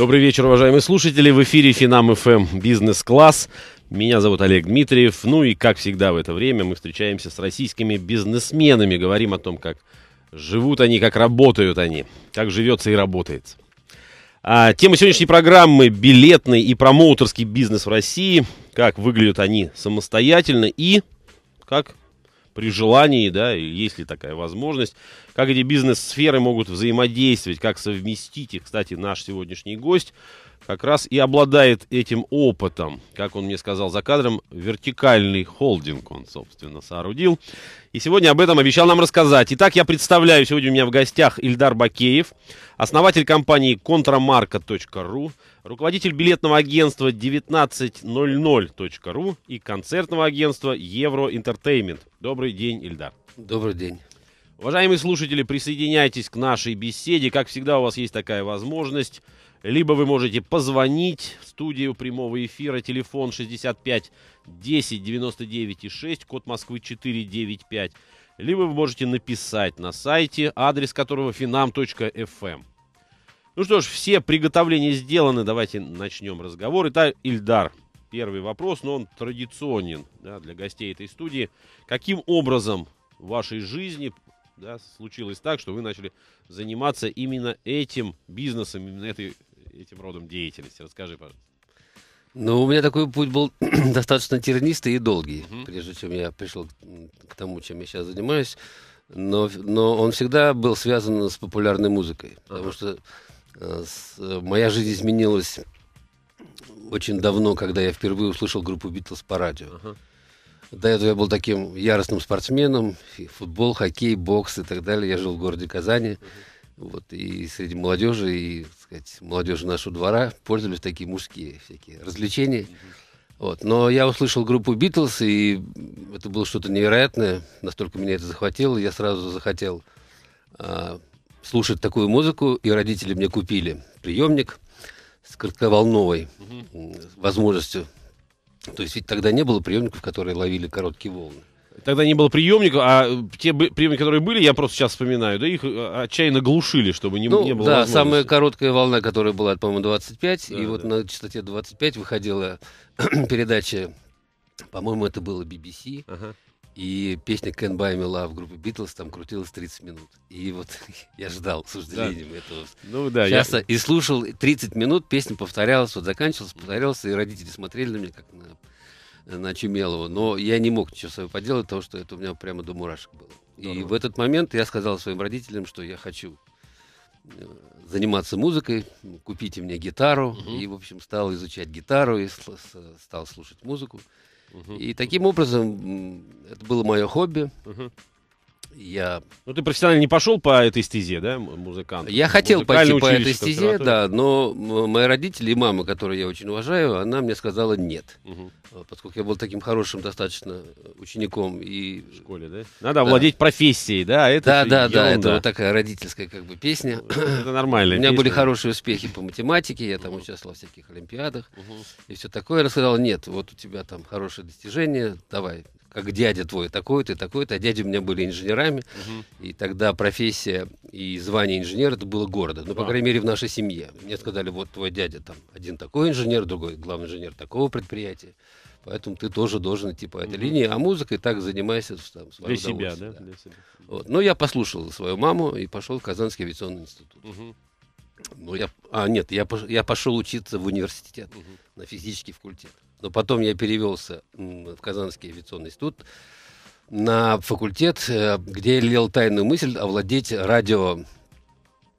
Добрый вечер, уважаемые слушатели. В эфире Финам ФМ Бизнес-класс. Меня зовут Олег Дмитриев. Ну и, как всегда в это время, мы встречаемся с российскими бизнесменами. Говорим о том, как живут они, как работают они, как живется и работает. А, тема сегодняшней программы – билетный и промоутерский бизнес в России, как выглядят они самостоятельно и как при желании, да, есть ли такая возможность, как эти бизнес-сферы могут взаимодействовать, как совместить их. Кстати, наш сегодняшний гость как раз и обладает этим опытом. Как он мне сказал за кадром, вертикальный холдинг он, собственно, соорудил. И сегодня об этом обещал нам рассказать. Итак, я представляю, сегодня у меня в гостях Ильдар Бакеев, основатель компании контрамарка.ру, руководитель билетного агентства 1900.ру и концертного агентства Евро Добрый день, Ильдар. Добрый день. Уважаемые слушатели, присоединяйтесь к нашей беседе. Как всегда, у вас есть такая возможность либо вы можете позвонить в студию прямого эфира, телефон 65 10 99 и 6, код Москвы 495, либо вы можете написать на сайте, адрес которого finam.fm. Эм. Ну что ж, все приготовления сделаны, давайте начнем разговор. Итак, Ильдар, первый вопрос, но он традиционен да, для гостей этой студии. Каким образом в вашей жизни да, случилось так, что вы начали заниматься именно этим бизнесом, именно этой этим родом деятельности? Расскажи, пожалуйста. Ну, у меня такой путь был достаточно тернистый и долгий, угу. прежде чем я пришел к тому, чем я сейчас занимаюсь. Но, но он всегда был связан с популярной музыкой, потому что э, с, э, моя жизнь изменилась очень давно, когда я впервые услышал группу Битлз по радио. Ага. До этого я был таким яростным спортсменом, и футбол, хоккей, бокс и так далее. Я жил в городе Казани, uh вот, и среди молодежи, и сказать, молодежи нашего двора пользовались такие мужские всякие развлечения. Вот. Но я услышал группу Битлз, и это было что-то невероятное. Настолько меня это захватило, я сразу захотел э, слушать такую музыку, и родители мне купили приемник с коротковолновой mm-hmm. возможностью. То есть ведь тогда не было приемников, которые ловили короткие волны. Тогда не было приемников, а те приемники, которые были, я просто сейчас вспоминаю, да их э, отчаянно глушили, чтобы не, ну, не было Да, самая короткая волна, которая была, по-моему, 25, да, и да. вот на частоте 25 выходила передача, по-моему, это было BBC, ага. и песня Can Buy Me Love группы Beatles там крутилась 30 минут. И вот я ждал с сожалением да. этого. Ну да, Часто я... и слушал 30 минут, песня повторялась, вот заканчивалась, повторялась, и родители смотрели на меня как на на Чемелова, но я не мог ничего с собой поделать, потому что это у меня прямо до мурашек было. Здорово. И в этот момент я сказал своим родителям, что я хочу э, заниматься музыкой, купите мне гитару. Угу. И, в общем, стал изучать гитару и стал слушать музыку. Угу. И таким образом это было мое хобби. Угу я... Ну, ты профессионально не пошел по этой стезе, да, музыкант? Я хотел пойти по этой стезе, да, но мои родители и мама, которую я очень уважаю, она мне сказала нет. Угу. Поскольку я был таким хорошим достаточно э, учеником и... В школе, да? Надо да. овладеть профессией, да? это да, да, да, это вот такая родительская как бы песня. Ну, это нормально. У меня были хорошие успехи по математике, я там участвовал в всяких олимпиадах и все такое. Я сказал, нет, вот у тебя там хорошие достижения, давай, как дядя твой такой-то, такой-то, а дяди у меня были инженерами, угу. и тогда профессия и звание инженера это было гордо, ну, по а. крайней мере, в нашей семье. Мне сказали, вот твой дядя там один такой инженер, другой главный инженер такого предприятия, поэтому ты тоже должен идти типа, по этой угу. линии, а музыкой так занимайся там, для себя, да? да. Для себя. Вот. Но ну, я послушал свою маму и пошел в Казанский авиационный институт. Угу. Ну, я, а, нет, я, я пошел учиться в университет, угу. на физический факультет. Но потом я перевелся в Казанский авиационный институт на факультет, э, где я лел тайную мысль овладеть радио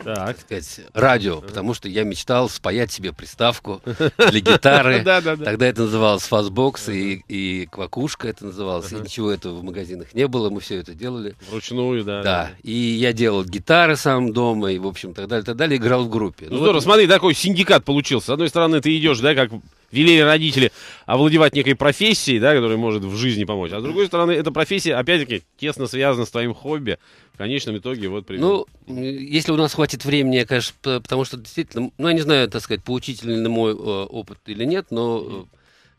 так. так сказать, радио, э. потому что я мечтал спаять себе приставку для гитары. Тогда это называлось фазбокс и, и квакушка это называлось. И ничего этого в магазинах не было, мы все это делали. Вручную, да. Да, и я делал гитары сам дома, и, в общем, так далее, так далее, играл в группе. Ну, здорово, смотри, такой синдикат получился. С одной стороны, ты идешь, да, как велели родители овладевать некой профессией, да, которая может в жизни помочь. А с другой стороны, эта профессия, опять-таки, тесно связана с твоим хобби. В конечном итоге вот примерно. Ну, если у нас хватит времени, я, конечно, потому что действительно, ну, я не знаю, так сказать, поучительный мой э, опыт или нет, но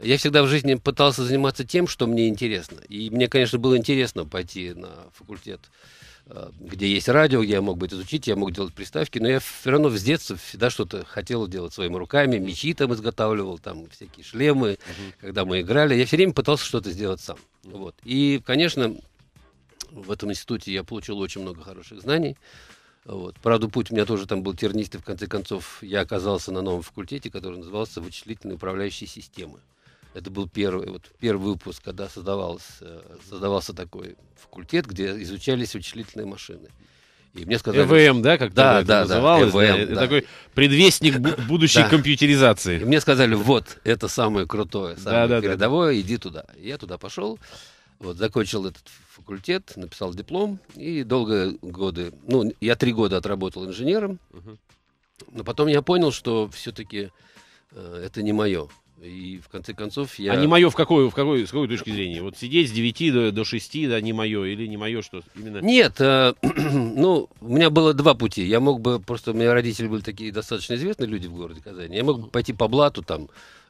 э, я всегда в жизни пытался заниматься тем, что мне интересно. И мне, конечно, было интересно пойти на факультет Э, где есть радио, где я мог бы это изучить, я мог делать приставки, но я все равно с детства всегда что-то хотел делать своими руками, мечи там изготавливал, там всякие шлемы, uh -huh. когда мы играли, я все время пытался что-то сделать сам. Вот. И, конечно, в этом институте я получил очень много хороших знаний. Вот. Правда, путь у меня тоже там был тернистый, в конце концов, я оказался на новом факультете, который назывался «Вычислительные управляющие системы». Это был первый, вот, первый выпуск, когда создавался, э, создавался такой факультет, где изучались вычислительные машины. И мне сказали... ЭВМ, эм, да, как да, да, называлось? Да, ЭВМ, эм, да. Такой предвестник будущей компьютеризации. И мне сказали, вот, это самое крутое, самое да, передовое, иди туда. я туда пошел, вот, закончил этот факультет, написал диплом, и долгие годы... Ну, я три года отработал инженером, но потом я понял, что все-таки э, это не мое. И в конце концов я... А не мое в какой, в какой, с какой точки зрения? Вот сидеть с 9 до, до 6, да, не мое, или не мое, что именно? Нет, э, ну, у меня было два пути. Я мог бы, просто у меня родители были такие достаточно известные люди в городе Казани. Я мог бы пойти по блату там,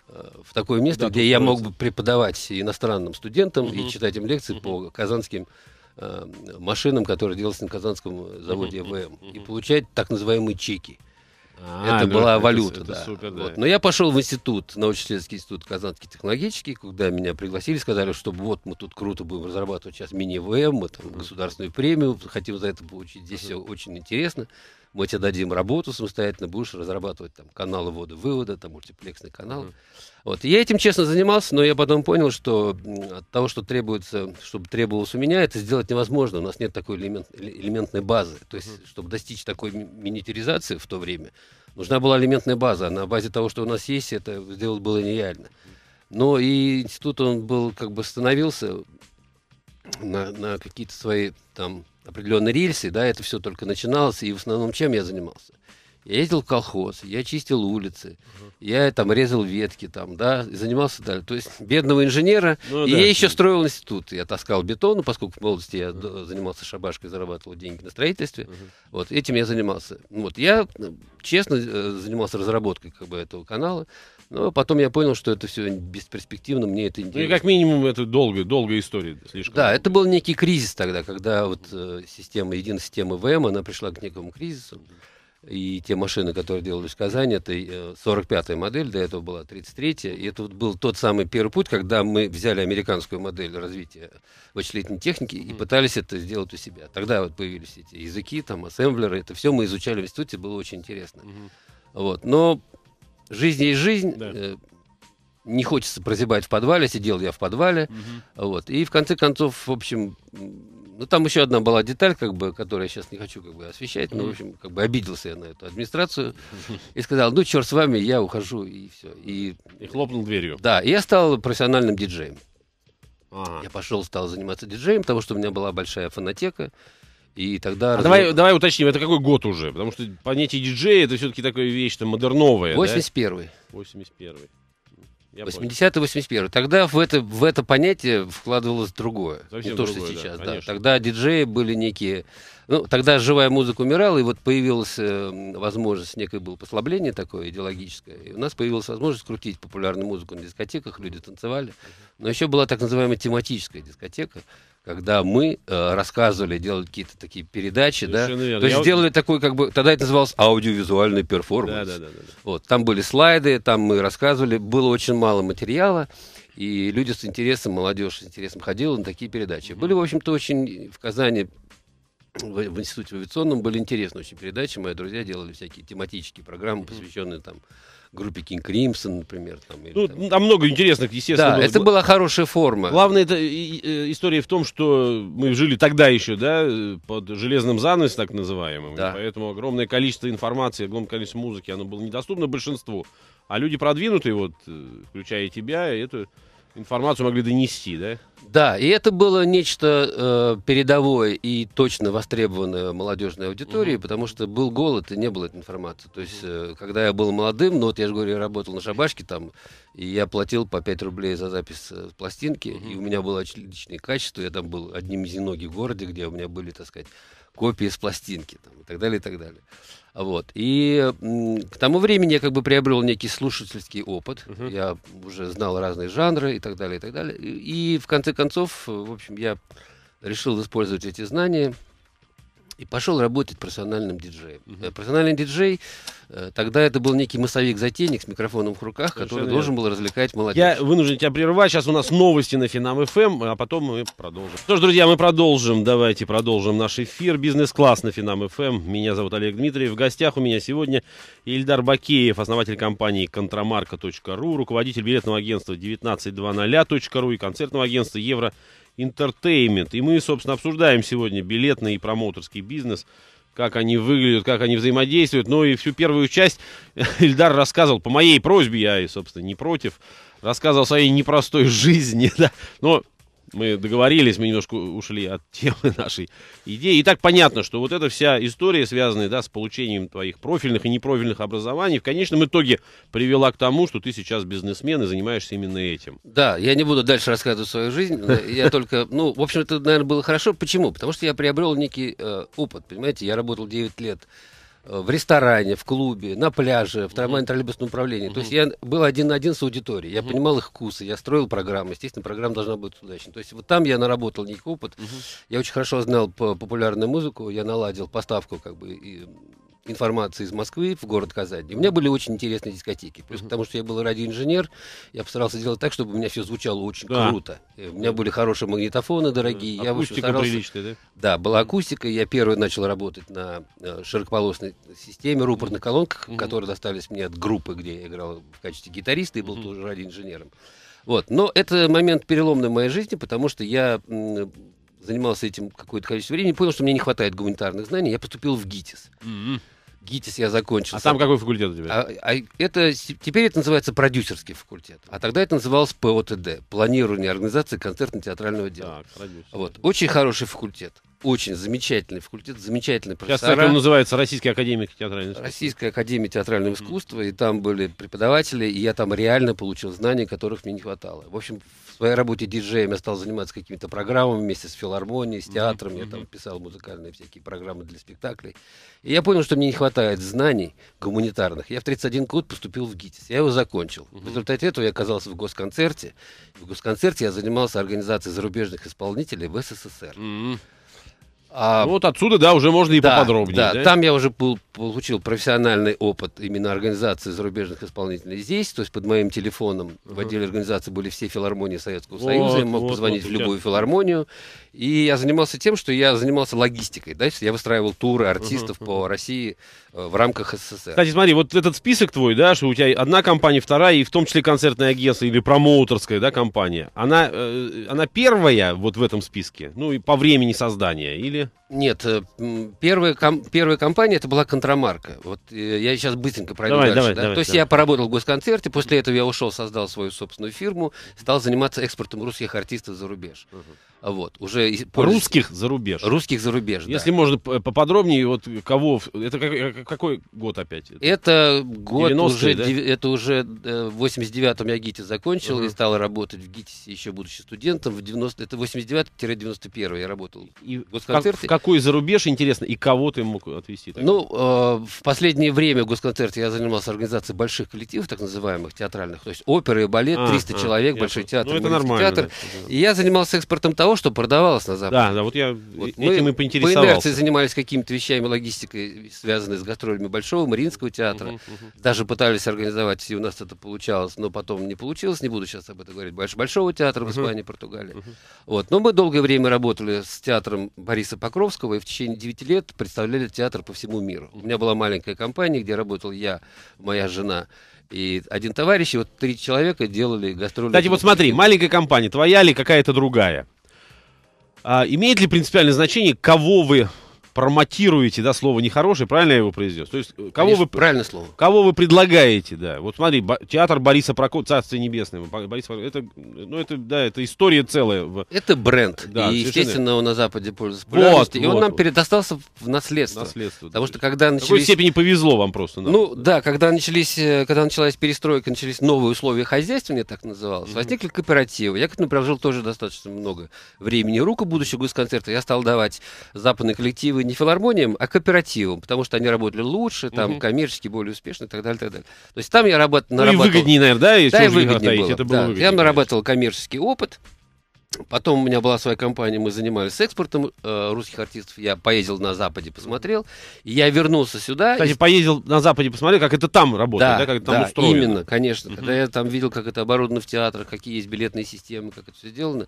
э, в такое место, да, где я мог бы преподавать иностранным студентам угу. и читать им лекции угу. по казанским э, машинам, которые делались на казанском заводе ВМ, угу. и получать так называемые чеки. Угу. А, это ну, была это, валюта, это, да. Это супер, да. Но я пошел в институт, научно-исследовательский институт Казанский технологический, куда меня пригласили, сказали, что вот мы тут круто будем разрабатывать сейчас мини-ВМ, мы там uh-huh. государственную премию хотим за это получить, здесь uh-huh. все очень интересно мы тебе дадим работу самостоятельно, будешь разрабатывать там каналы ввода-вывода, там мультиплексный канал. Mm-hmm. Вот. Я этим честно занимался, но я потом понял, что от того, что требуется, чтобы требовалось у меня, это сделать невозможно. У нас нет такой элемент, э, элементной базы. То есть, mm-hmm. чтобы достичь такой миниатюризации в то время, нужна была элементная база. А на базе того, что у нас есть, это сделать было нереально. Но и институт, он был, как бы становился на, на какие-то свои там определенные рельсы, да, это все только начиналось, и в основном чем я занимался? Я ездил в колхоз, я чистил улицы, угу. я там резал ветки, там, да, занимался далее. То есть бедного инженера. Ну, и да. я еще строил институт. Я таскал бетон, поскольку в молодости я угу. занимался шабашкой, зарабатывал деньги на строительстве. Угу. Вот этим я занимался. Вот я э, честно э, занимался разработкой как бы этого канала. Но ну, а потом я понял, что это все бесперспективно, мне это интересно. Ну и как минимум это долгая, долгая история. Слишком да, долгая. это был некий кризис тогда, когда вот э, система, единая система ВМ, она пришла к некому кризису. И те машины, которые делались в Казани, это 45-я э, модель, до этого была 33-я. И это вот был тот самый первый путь, когда мы взяли американскую модель развития вычислительной техники и пытались это сделать у себя. Тогда вот появились эти языки, там, ассемблеры, это все мы изучали в институте, было очень интересно. Вот. Но Жизнь есть жизнь. Да. Э, не хочется прозябать в подвале, сидел я в подвале. Угу. Вот. И в конце концов, в общем, ну там еще одна была деталь, как бы, которую я сейчас не хочу как бы освещать, но, в общем, как бы обиделся я на эту администрацию и сказал, ну, черт с вами, я ухожу, и все. И, и хлопнул дверью. Да, и я стал профессиональным диджеем. Ага. Я пошел, стал заниматься диджеем, потому что у меня была большая фонотека. И тогда... А разв... давай, давай уточним, это какой год уже? Потому что понятие диджея это все-таки такая вещь там модерновая. 81-й. Да? 81-й. 80-81. Тогда в это, в это понятие вкладывалось другое. Совсем не то, другое, что сейчас. Да, да. Тогда диджеи были некие... Ну, тогда живая музыка умирала, и вот появилась э, возможность, некое было послабление такое идеологическое, и у нас появилась возможность крутить популярную музыку на дискотеках, люди танцевали. Но еще была так называемая тематическая дискотека, когда мы э, рассказывали, делали какие-то такие передачи, Совершенно да, верно. то есть Я... такой, как бы, тогда это называлось аудиовизуальный перформанс. Да, да, да, да, да. Вот, там были слайды, там мы рассказывали, было очень мало материала, и люди с интересом, молодежь с интересом ходила на такие передачи. mm Были, в общем-то, очень в Казани в, в институте авиационном были интересные очень передачи. Мои друзья делали всякие тематические программы, посвященные там группе King Crimson, например. Там, или, ну, там. там много интересных, естественно. Да, было. это была хорошая форма. Главное, это э, история в том, что мы жили тогда еще, да, э, под железным занавесом, так называемым. Да. Поэтому огромное количество информации, огромное количество музыки, оно было недоступно большинству. А люди продвинутые, вот, э, включая тебя, это Информацию могли донести, да? Да, и это было нечто э, передовое и точно востребованное молодежной аудиторией, угу. потому что был голод и не было этой информации. То есть, э, когда я был молодым, ну вот я же говорю, я работал на шабашке там, и я платил по 5 рублей за запись э, пластинки, угу. и у меня было отличное качество, я там был одним из немногих в городе, где у меня были, так сказать, копии с пластинки там, и так далее, и так далее. Вот. И к тому времени я как бы приобрел некий слушательский опыт. Угу. Я уже знал разные жанры и так далее, и так далее. И, и в конце концов, в общем, я решил использовать эти знания и пошел работать профессиональным диджеем. Угу. Профессиональный диджей э, тогда это был некий массовик-затейник с микрофоном в руках, Совершенно который должен был развлекать молодежь. Я вынужден тебя прервать. Сейчас у нас новости на Финам ФМ, эм, а потом мы продолжим. Что ж, друзья, мы продолжим. Давайте продолжим наш эфир. Бизнес-класс на Финам ФМ. Эм. Меня зовут Олег Дмитриев. В гостях у меня сегодня Ильдар Бакеев, основатель компании контрамарка.ру, руководитель билетного агентства 1920.ру и концертного агентства Евро Entertainment. И мы, собственно, обсуждаем сегодня билетный и промоутерский бизнес, как они выглядят, как они взаимодействуют. Ну и всю первую часть Ильдар рассказывал по моей просьбе, я, и, собственно, не против, рассказывал о своей непростой жизни. Да? Но мы договорились, мы немножко ушли от темы нашей идеи. И так понятно, что вот эта вся история, связанная да, с получением твоих профильных и непрофильных образований, в конечном итоге привела к тому, что ты сейчас бизнесмен и занимаешься именно этим. Да, я не буду дальше рассказывать свою жизнь. Я только, ну, в общем, это, наверное, было хорошо. Почему? Потому что я приобрел некий э, опыт, понимаете? Я работал 9 лет Э, в ресторане, в клубе, на пляже, в трамвайно троллейбусном управлении. То есть я был один на один с аудиторией, я понимал их вкусы, я строил программу, естественно, программа должна быть удачной. То есть вот там я наработал некий опыт, я очень хорошо знал популярную музыку, я наладил поставку как бы и информации из Москвы в город Казань. И у меня были очень интересные дискотеки. Плюс потому, что я был радиоинженер, я постарался сделать так, чтобы у меня все звучало очень да. круто. И у меня были хорошие магнитофоны дорогие. Акустика я приличная, да? Да, была акустика. Я первый начал работать на э, широкополосной системе, рупорных mm колонках, mm которые достались мне от группы, где я играл в качестве гитариста и был mm тоже радиоинженером. Вот. Но это момент переломный в моей жизни, потому что я занимался этим какое-то количество времени, понял, что мне не хватает гуманитарных знаний, я поступил в ГИТИС. Mm-hmm. ГИТИС я закончил. А там какой факультет у тебя? А, а это, теперь это называется продюсерский факультет. А тогда это называлось ПОТД. Планирование организации концертно-театрального дела. Так, вот. Очень хороший факультет. Очень замечательный факультет, замечательный профессор. Сейчас так он называется Российская академия театрального искусства. Российская академия театрального искусства. И там были преподаватели, и я там реально получил знания, которых мне не хватало. В общем, в своей работе диджеем я стал заниматься какими-то программами вместе с филармонией, с театром. Mm-hmm. Я там писал музыкальные всякие программы для спектаклей. И я понял, что мне не хватает знаний гуманитарных. Я в 31 год поступил в ГИТИС. Я его закончил. Mm-hmm. В результате этого я оказался в госконцерте. В госконцерте я занимался организацией зарубежных исполнителей в СССР. Mm-hmm. А, ну, вот отсюда, да, уже можно и да, поподробнее. Да, да, там я уже был, получил профессиональный опыт именно организации зарубежных исполнителей здесь. То есть под моим телефоном uh-huh. в отделе организации были все филармонии Советского вот, Союза. Я мог вот, позвонить вот, в любую филармонию. И я занимался тем, что я занимался логистикой. Да? Я выстраивал туры артистов uh-huh. по России э, в рамках СССР. Кстати, смотри, вот этот список твой, да, что у тебя одна компания, вторая, и в том числе концертная агентство или промоутерская да, компания, она, э, она первая вот в этом списке, ну и по времени создания, или нет, э, первая, ком... первая компания это была контрамарка. Вот э, я сейчас быстренько пройду давай, дальше. Давай, да? давай, То есть давай. я поработал в госконцерте, после этого я ушел, создал свою собственную фирму, стал заниматься экспортом русских артистов за рубеж. Угу. Вот, уже Русских за рубеж. Русских за рубеж, Если да. можно поподробнее, вот кого... Это э, какой год опять? Это год уже... Да? Это уже э, в 89-м я ГИТИ закончил угу. и стал работать в ГИТИСе, еще будучи студентом. В 90... Это 89-91 я работал. И в госконцерте. Как, в какой за рубеж, интересно, и кого ты мог отвезти Так? Ну, э, в последнее время в госконцерте я занимался организацией больших коллективов, так называемых, театральных. То есть оперы и балет, а, 300 а, человек, я большой ну, театр, ну, это нормально, театр. да. И я занимался экспортом того, того, что продавалось на Западе. Да, да, вот я вот этим мы и поинтересовался. По инерции занимались какими-то вещами логистикой, связанной с гастролями Большого, Мариинского театра. Угу, угу. Даже пытались организовать, и у нас это получалось, но потом не получилось, не буду сейчас об этом говорить, Больш Большого театра в Испании, угу. Португалии. Угу. Вот. Но мы долгое время работали с театром Бориса Покровского, и в течение 9 лет представляли театр по всему миру. У меня была маленькая компания, где работал я, моя жена, и один товарищ, и вот три человека делали гастроли. Кстати, вот смотри, маленькая компания, твоя или какая-то другая? А, имеет ли принципиальное значение, кого вы промотируете, да, слово нехорошее, правильно я его произнес? То есть, э, кого Конечно, вы... Правильное слово. Кого вы предлагаете, да. Вот смотри, театр Бориса Прокоп, Царство Небесное, Борис Прокоп, это, ну, это, да, это история целая. Это бренд. Да, и, совершенно... естественно, он на Западе пользуется популярностью. Вот, и он нам вот. передостался в наследство. наследство потому да. что когда начались... В какой степени повезло вам просто. Да. Ну, да, когда, начались, э, когда началась перестройка, начались новые условия хозяйствования, так называлось, mm-hmm. возникли кооперативы. Я, как например, ну, прожил тоже достаточно много времени. Руку будущего госконцерта я стал давать западные коллективы бы не филармониям, а кооперативам, потому что они работали лучше, там угу. коммерчески более успешно и так далее, так далее. То есть там я работ, нарабатывал... Ну и выгоднее, наверное, да? Если да, и выгоднее было. Это было да. выгоднее, я нарабатывал коммерческий опыт, Потом у меня была своя компания, мы занимались экспортом э, русских артистов. Я поездил на Западе, посмотрел. И я вернулся сюда. Кстати, и... поездил на Западе, посмотрел, как это там работает, да, да как это там да, устроено. Именно, конечно. Uh-huh. Когда я там видел, как это оборудовано в театрах, какие есть билетные системы, как это все сделано.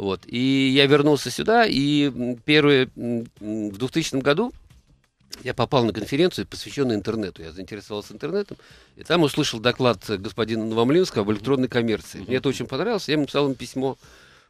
Вот. И я вернулся сюда, и первые в 2000 году я попал на конференцию, посвященную интернету. Я заинтересовался интернетом. И там услышал доклад господина Новомлинского об электронной коммерции. Мне это очень понравилось. Я ему написал им письмо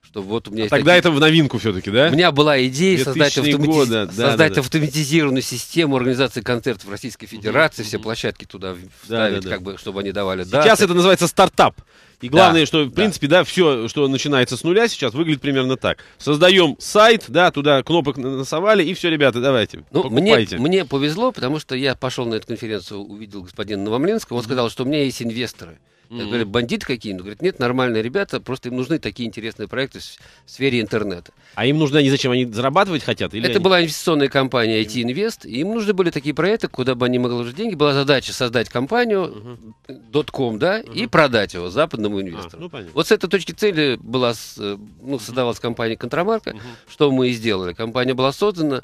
что вот у меня а есть Тогда такие... это в новинку все-таки, да? У меня была идея создать, автомати... года, да, создать да, да. автоматизированную систему организации концертов в Российской Федерации, угу, все площадки туда вставить, да, да, да. как бы, чтобы они давали Сейчас даты. это называется стартап. И главное, да, что, в принципе, да, все, что начинается с нуля сейчас, выглядит примерно так. Создаем сайт, да, туда кнопок насовали, и все, ребята, давайте, ну, покупайте. Мне, мне повезло, потому что я пошел на эту конференцию, увидел господина Новомлинского, он сказал, что у меня есть инвесторы. Mm-hmm. Говорят, бандиты какие? Ну, говорят, нет, нормальные ребята, просто им нужны такие интересные проекты в сфере интернета. А им нужны? не зачем, они зарабатывать хотят? Или Это они... была инвестиционная компания IT Invest, им нужны были такие проекты, куда бы они могли уже деньги. Была задача создать компанию, uh-huh. .com, да, uh-huh. и продать его западному а, инвестору. А, ну, вот с этой точки цели была, э, ну, создавалась компания Контрамарка, uh-huh. что мы и сделали. Компания была создана,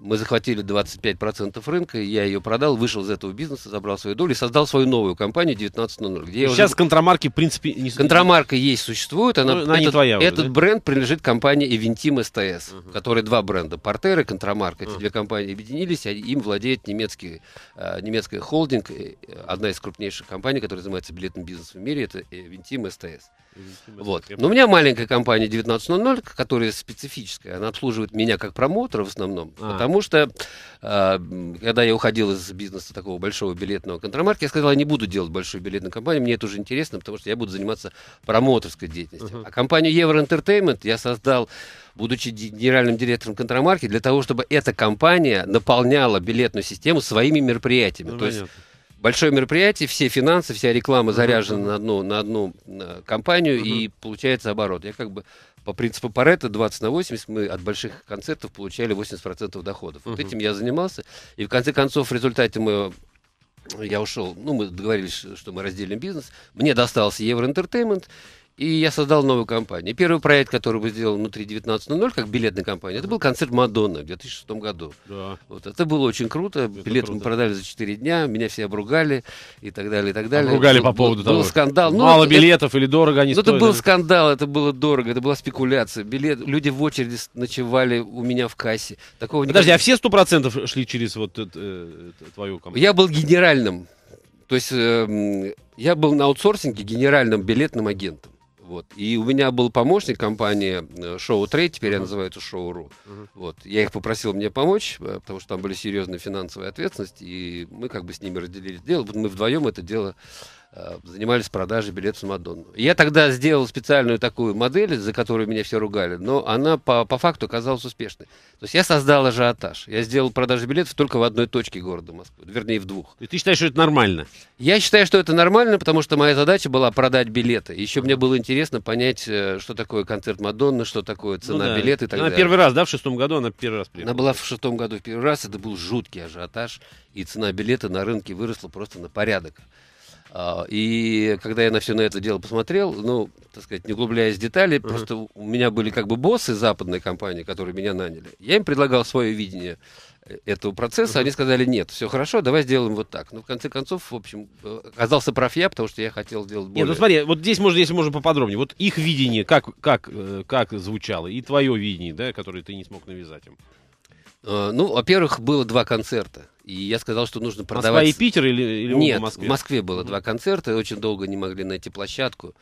мы захватили 25% рынка, я ее продал, вышел из этого бизнеса, забрал свою долю и создал свою новую компанию 19.00. Где Сейчас уже... контрамарки, в принципе, не Контрамарка есть, существует. Она, ну, она этот, не твоя уже, этот да? бренд принадлежит компании Eventim STS, угу. которые два бренда, Портер и Контрамарка. Эти угу. две компании объединились, а им владеет немецкий, э, немецкий холдинг, э, одна из крупнейших компаний, которая занимается билетным бизнесом в мире, это Eventim STS. Eventim вот. Но у меня маленькая компания 19.00, которая специфическая, она обслуживает меня как промоутера в основном, а, потому Потому что э, когда я уходил из бизнеса такого большого билетного контрамарки, я сказал, я не буду делать большую билетную компанию, мне это уже интересно, потому что я буду заниматься промоутерской деятельностью. Uh-huh. А компанию Евро Entertainment я создал, будучи генеральным директором контрамарки, для того, чтобы эта компания наполняла билетную систему своими мероприятиями. Ну, То понятно. есть большое мероприятие, все финансы, вся реклама заряжена на одну, на одну э, компанию, и получается оборот. Я как бы по принципу Паретта 20 на 80 мы от больших концертов получали 80% доходов. Вот этим я занимался. И в конце концов, в результате мы я ушел, ну, мы договорились, что мы разделим бизнес. Мне достался Евроэнтертеймент. И я создал новую компанию. Первый проект, который мы сделали внутри 19.00, как билетная компания, это был концерт Мадонны в 2006 году. Да. Вот, это было очень круто. Это Билет круто. мы продали за 4 дня, меня все обругали и так далее, и так далее. Обругали по поводу был, того, был скандал. Ну, мало ну, билетов это, или дорого они ну, стоили. это был скандал, это было дорого, это была спекуляция. Билет, люди в очереди ночевали у меня в кассе. Такого Подожди, никогда... а все сто процентов шли через вот э, твою компанию? Я был генеральным. То есть э, я был на аутсорсинге генеральным билетным агентом. Вот. И у меня был помощник компании э, Шоу Трейд, теперь uh-huh. она называется Шоу.ру. Uh-huh. Вот. Я их попросил мне помочь, э, потому что там были серьезные финансовые ответственности, и мы как бы с ними разделили дело. Мы вдвоем это дело Э, занимались продажей билетов на Мадонну. Я тогда сделал специальную такую модель, за которую меня все ругали, но она по, по факту оказалась успешной. То есть я создал ажиотаж. Я сделал продажи билетов только в одной точке города Москвы, вернее в двух. И ты считаешь, что это нормально? Я считаю, что это нормально, потому что моя задача была продать билеты. Еще мне было интересно понять, э, что такое концерт Мадонны, что такое ну цена ну, да. билета и так ну, она далее. Она первый раз, да, в шестом году она первый раз приехала? Она была в шестом году в первый раз, это был жуткий ажиотаж, и цена билета на рынке выросла просто на порядок. А, и когда я на все на это дело посмотрел, ну, так сказать, не углубляясь в детали, uh-huh. просто у меня были как бы боссы западной компании, которые меня наняли. Я им предлагал свое видение э, этого процесса, uh-huh. они сказали, нет, все хорошо, давай сделаем вот так. Ну, в конце концов, в общем, э, оказался прав я, потому что я хотел делать ну более... Нет, ну смотри, вот здесь можно, если можно поподробнее, вот их видение, как, как, э, как звучало, и твое видение, да, которое ты не смог навязать им. Э, ну, во-первых, было два концерта. И я сказал, что нужно а продавать... Москва и Питер или, или Нет, в Москве? в Москве было два концерта, и очень долго не могли найти площадку,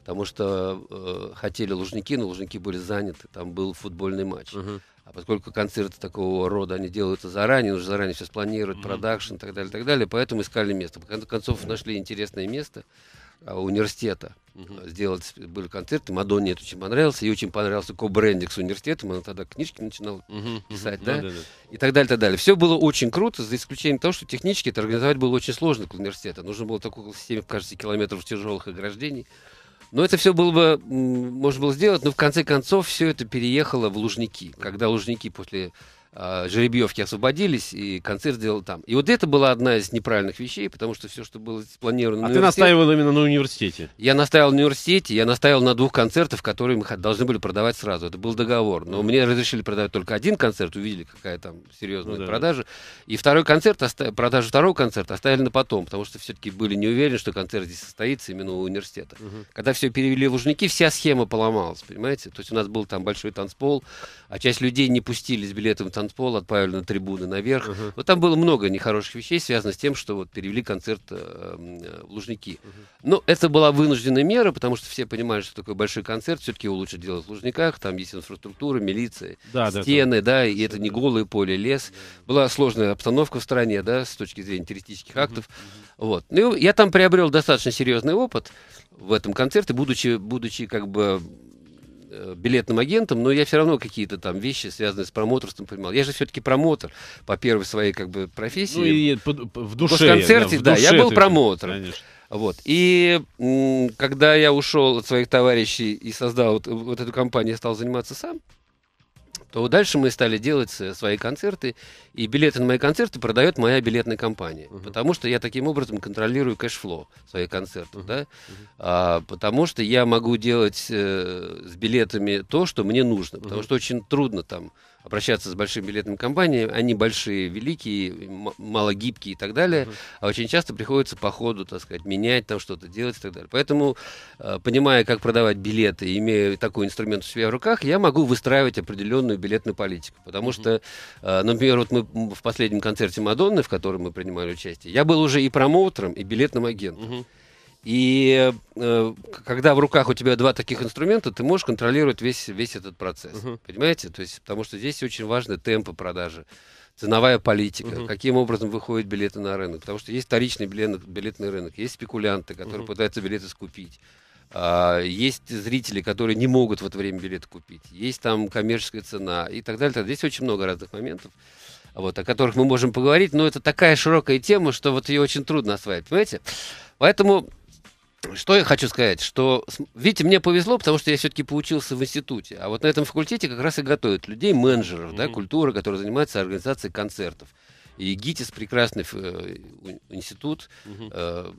потому что э, хотели Лужники, но Лужники были заняты, там был футбольный матч. mm А поскольку концерты такого рода, они делаются заранее, нужно заранее сейчас планировать mm продакшн и так далее, так далее, поэтому искали место. В конце концов, нашли интересное место. Э, университета угу. сделать были концерты. Мадонне это очень понравился, Ей очень понравился кобрендинг с университетом. Она тогда книжки начинала угу, писать, угу, да? Да, да, да, и так далее, так далее. Все было очень круто, за исключением того, что технически это организовать было очень сложно для университета. Нужно было такую системе, кажется, километров тяжелых ограждений. Но это все было бы, можно было сделать, но в конце концов все это переехало в Лужники. Когда Лужники после Э, жеребьевки освободились, и концерт сделал там. И вот это была одна из неправильных вещей, потому что все, что было спланировано... А ты настаивал именно на университете? Я настаивал на университете, я настаивал на двух концертах, которые мы должны были продавать сразу. Это был договор. Но мне разрешили продавать только один концерт, увидели, какая там серьезная ну, да. продажа. И второй концерт, оста... продажу второго концерта оставили на потом, потому что все-таки были не уверены, что концерт здесь состоится именно у университета. mm Когда все перевели в Лужники, вся схема поломалась, понимаете? То есть у нас был там большой танцпол, а часть людей не пустили с билетом танцпол танцпол, отправили на трибуны наверх. Uh-huh. Вот там было много нехороших вещей, связанных с тем, что вот перевели концерт э, э в Лужники. Uh-huh. Но это была вынужденная мера, потому что все понимали, что такой большой концерт, все-таки его лучше делать в Лужниках, там есть инфраструктура, милиция, да, стены, да, да, и это не голое поле, лес. Была сложная обстановка в стране, да, с точки зрения террористических актов. Uh-huh. Вот. Ну, я там приобрел достаточно серьезный опыт в этом концерте, будучи, будучи как бы Э, билетным агентом, но я все равно какие-то там вещи, связанные с промоторством, понимал. Я же все-таки промотор по первой своей как бы профессии. Ну и по, по, в душе. В концерте, да, да я был промотор. Конечно. Вот. И когда я ушел от своих товарищей и создал вот, вот эту компанию, я стал заниматься сам, то дальше мы стали делать э, свои концерты, и билеты на мои концерты продает моя билетная компания, uh-huh. потому что я таким образом контролирую кэшфлоу своих концертов, uh-huh. да, uh-huh. А, потому что я могу делать э, с билетами то, что мне нужно, потому uh-huh. что очень трудно там обращаться с большими билетными компаниями. Они большие, великие, малогибкие и так далее. Uh-huh. А очень часто приходится по ходу, так сказать, менять, там что-то делать и так далее. Поэтому, э, понимая, как продавать билеты, имея такой инструмент у себя в руках, я могу выстраивать определенную билетную политику. Потому uh-huh. что, э, например, вот мы в последнем концерте Мадонны, в котором мы принимали участие, я был уже и промоутером, и билетным агентом. Uh-huh. И э, когда в руках у тебя два таких инструмента, ты можешь контролировать весь, весь этот процесс. Uh-huh. Понимаете? То есть, потому что здесь очень важны темпы продажи ценовая политика, Uh -huh. каким образом выходят билеты на рынок. Потому что есть вторичный билет, билетный рынок, есть спекулянты, которые Uh -huh. пытаются билеты скупить. А, есть зрители, которые не могут в это время билет купить. Есть там коммерческая цена и так далее. Здесь очень много разных моментов, вот, о которых мы можем поговорить. Но это такая широкая тема, что вот ее очень трудно осваивать. Понимаете? Поэтому что я хочу сказать, что, видите, мне повезло, потому что я все-таки поучился в институте, а вот на этом факультете как раз и готовят людей, менеджеров, mm-hmm. да, культуры, которые занимаются организацией концертов. И ГИТИС прекрасный э, институт, угу. э,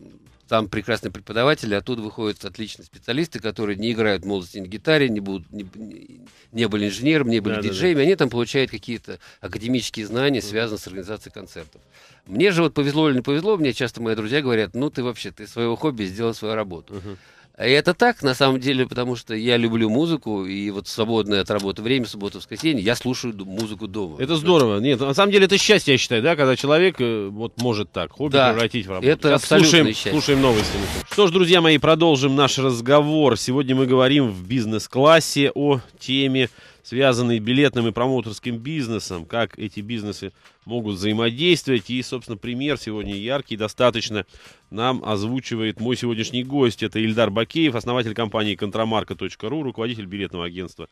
там прекрасные преподаватели, оттуда а выходят отличные специалисты, которые не играют в молодости на гитаре, не, будут, не, не были инженером, не были да, диджеями, да, да. они там получают какие-то академические знания, связанные с организацией концертов. Мне же вот повезло или не повезло, мне часто мои друзья говорят, ну ты вообще, ты своего хобби сделал свою работу. Uh-huh. И а это так, на самом деле, потому что я люблю музыку, и вот свободное от работы время, суббота, воскресенье, я слушаю музыку дома. Это здорово. Нет, на самом деле это счастье, я считаю, да, когда человек э, вот может так, хобби да, превратить в работу. Это Сейчас слушаем, счастье. слушаем новости. Что ж, друзья мои, продолжим наш разговор. Сегодня мы говорим в бизнес-классе о теме связанный билетным и промоутерским бизнесом, как эти бизнесы могут взаимодействовать. И, собственно, пример сегодня яркий достаточно нам озвучивает мой сегодняшний гость. Это Ильдар Бакеев, основатель компании контрамарка.ру, руководитель билетного агентства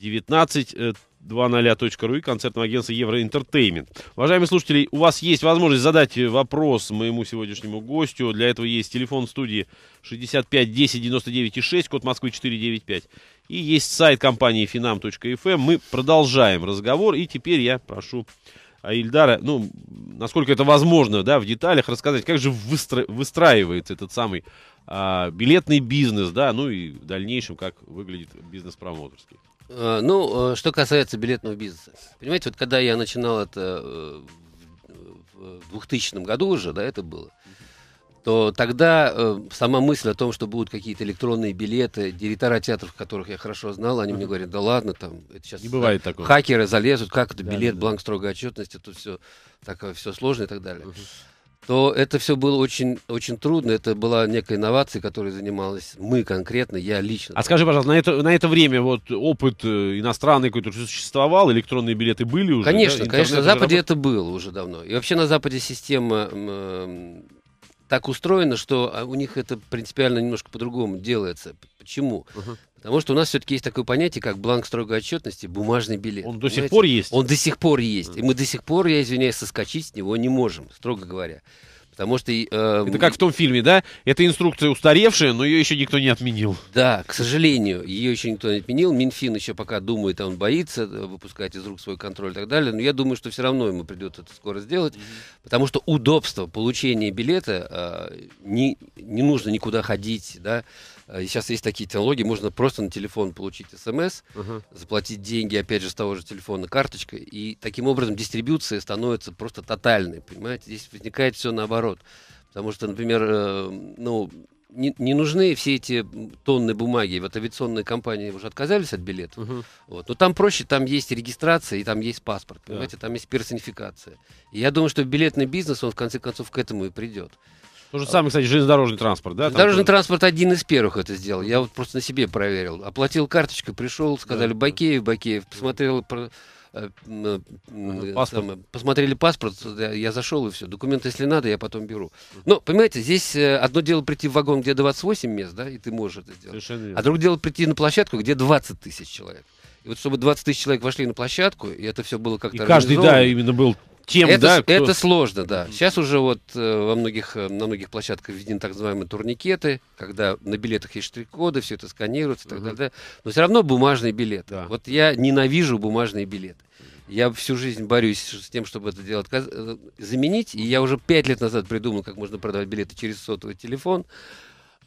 19.00.ru э, и концертного агентства Евроинтертеймент. Уважаемые слушатели, у вас есть возможность задать э, вопрос моему сегодняшнему гостю. Для этого есть телефон студии 65 10 99 6, код Москвы 495. И есть сайт компании finam.fm. Эм. Мы продолжаем разговор, и теперь я прошу а Ильдара, ну, насколько это возможно, да, в деталях рассказать, как же выстра... выстраивается этот самый а, билетный бизнес, да, ну и в дальнейшем, как выглядит бизнес промоутерский. Э, ну, э, что касается билетного бизнеса. Понимаете, вот когда я начинал это э, в 2000 году уже, да, это было, то тогда сама мысль о том, что будут какие-то электронные билеты, директора театров, которых я хорошо знал, они мне говорят, да ладно, там, это сейчас не бывает такого. хакеры залезут, как это билет, бланк строгой отчетности, тут все, так, все сложно и так далее то это все было очень, очень трудно. Это была некая инновация, которой занималась мы конкретно, я лично. А скажи, пожалуйста, на это, на это время вот опыт э, иностранный какой-то существовал? Электронные билеты были уже? Конечно, да? конечно. На Западе работ... это было уже давно. И вообще на Западе система э, так устроена, что а, у них это принципиально немножко по-другому делается. Почему? Uh-huh. Потому что у нас все-таки есть такое понятие, как бланк строгой отчетности, бумажный билет. Он до сих пор есть. Он до сих пор есть. И мы до сих пор, я извиняюсь, соскочить с него не можем, строго говоря. Потому что... Э, это как в том фильме, да? Это инструкция устаревшая, но ее еще никто не отменил. Да, к сожалению, ее еще никто не отменил. Минфин еще пока думает, а он боится э, выпускать из рук свой контроль и так далее. Но я думаю, что все равно ему придется это скоро сделать, mm-hmm. потому что удобство получения билета э, не, не нужно никуда ходить, да? Э, сейчас есть такие технологии, можно просто на телефон получить смс, угу. заплатить деньги, опять же, с того же телефона карточкой, и таким образом дистрибьюция становится просто тотальной, понимаете? Здесь возникает все наоборот, потому что, например, э, ну, не, не нужны все эти тонны бумаги. Вот авиационные компании уже отказались от билетов. Угу. Вот. Но там проще, там есть регистрация и там есть паспорт, понимаете, да. там есть персонификация. И я думаю, что билетный бизнес, он в конце концов к этому и придет. То же самое, кстати, железнодорожный транспорт, да? Железнодорожный там... транспорт один из первых это сделал. Я вот просто на себе проверил. Оплатил карточкой, пришел, сказали да, Бакеев, Бакеев, посмотрел... Про... Э, э, ну, э, паспорт. Там, посмотрели паспорт, я зашел и все. Документы, если надо, я потом беру. Но, ну, понимаете, здесь одно дело прийти в вагон, где 28 мест, да, и ты можешь это сделать. Совершенно верно. А другое дело прийти на площадку, где 20 тысяч человек. И вот чтобы 20 тысяч человек вошли на площадку, и это все было как-то И каждый, да, именно был тем, это, да? Кто... Это сложно, да. Сейчас уже вот э, во многих, э, на многих площадках введены так называемые турникеты, когда на билетах есть штрих-коды, все это сканируется и так далее. Но все равно бумажный билет. Да. Вот я ненавижу бумажные билеты. Я всю жизнь борюсь с тем, чтобы это дело э, заменить. И я уже пять лет назад придумал, как можно продавать билеты через сотовый телефон.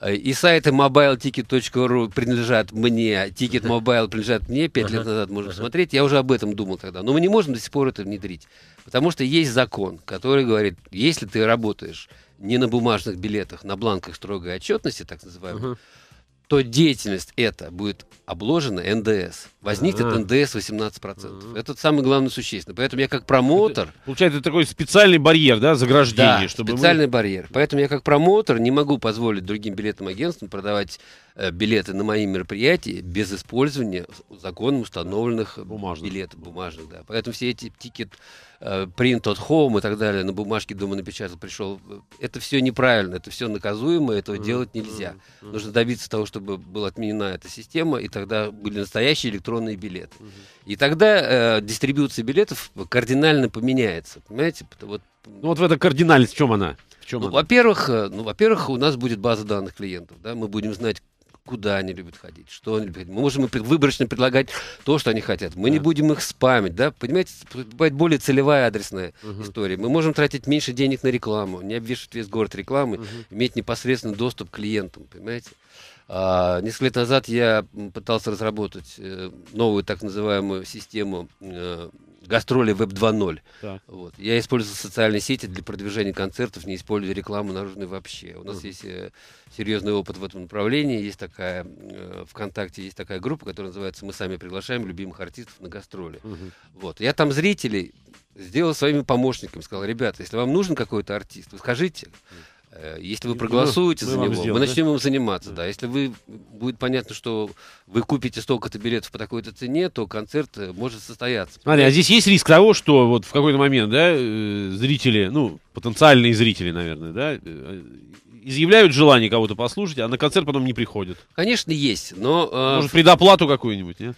Э, и сайты mobileticket.ru принадлежат мне, Ticket Mobile принадлежат мне, пять лет назад можно смотреть, я уже об этом думал тогда. Но мы не можем до сих пор это внедрить, потому что есть закон, который говорит, если ты работаешь не на бумажных билетах, на бланках строгой отчетности, так называемых, uh -huh то деятельность эта будет обложена НДС. Возникнет а -а -а. НДС 18%. А -а -а. Это самое главное существенное. Поэтому я как промоутер... Получается такой специальный барьер, да, заграждение? Да, чтобы специальный мы... барьер. Поэтому я как промоутер не могу позволить другим билетным агентствам продавать Э, билеты на мои мероприятия без использования законом установленных бумажных. билетов бумажных. Да. Поэтому все эти тикет э, print от home и так далее, на бумажке дома напечатал, пришел. Э, это все неправильно, это все наказуемо, этого mm-hmm. делать нельзя. Mm-hmm. Нужно добиться того, чтобы была отменена эта система, и тогда были настоящие электронные билеты. Mm-hmm. И тогда э, дистрибьюция билетов кардинально поменяется, понимаете? Вот, ну вот в эта кардинальность, в чем она? В чем ну, она? Во-первых, ну, во-первых, у нас будет база данных клиентов, да, мы будем знать, куда они любят ходить, что они любят. Мы можем им выборочно предлагать то, что они хотят. Мы да. не будем их спамить, да? Понимаете, бывает более целевая адресная угу. история. Мы можем тратить меньше денег на рекламу, не обвешивать весь город рекламы, угу. иметь непосредственно доступ к клиентам, понимаете? А, несколько лет назад я пытался разработать э, новую так называемую систему э, гастроли Web 2.0. Вот. Я использую социальные сети для продвижения концертов, не использую рекламу наружную вообще. У нас есть э, серьезный опыт в этом направлении. Есть такая э, ВКонтакте есть такая группа, которая называется «Мы сами приглашаем любимых артистов на гастроли». Вот. Я там зрителей сделал своими помощниками, сказал, ребята, если вам нужен какой-то артист, вы скажите. Э, если вы ну, проголосуете мы, за него, сделаем, мы начнем да? им заниматься, да. да. Если вы будет понятно, что вы купите столько-то билетов по такой-то цене, то концерт э, может состояться. Смотри, а здесь есть риск того, что вот в какой-то момент, да, э, зрители, ну, потенциальные зрители, наверное, да, изъявляют желание кого-то послушать, а на концерт потом не приходят. Конечно, есть, но... Может, предоплату какую-нибудь, нет?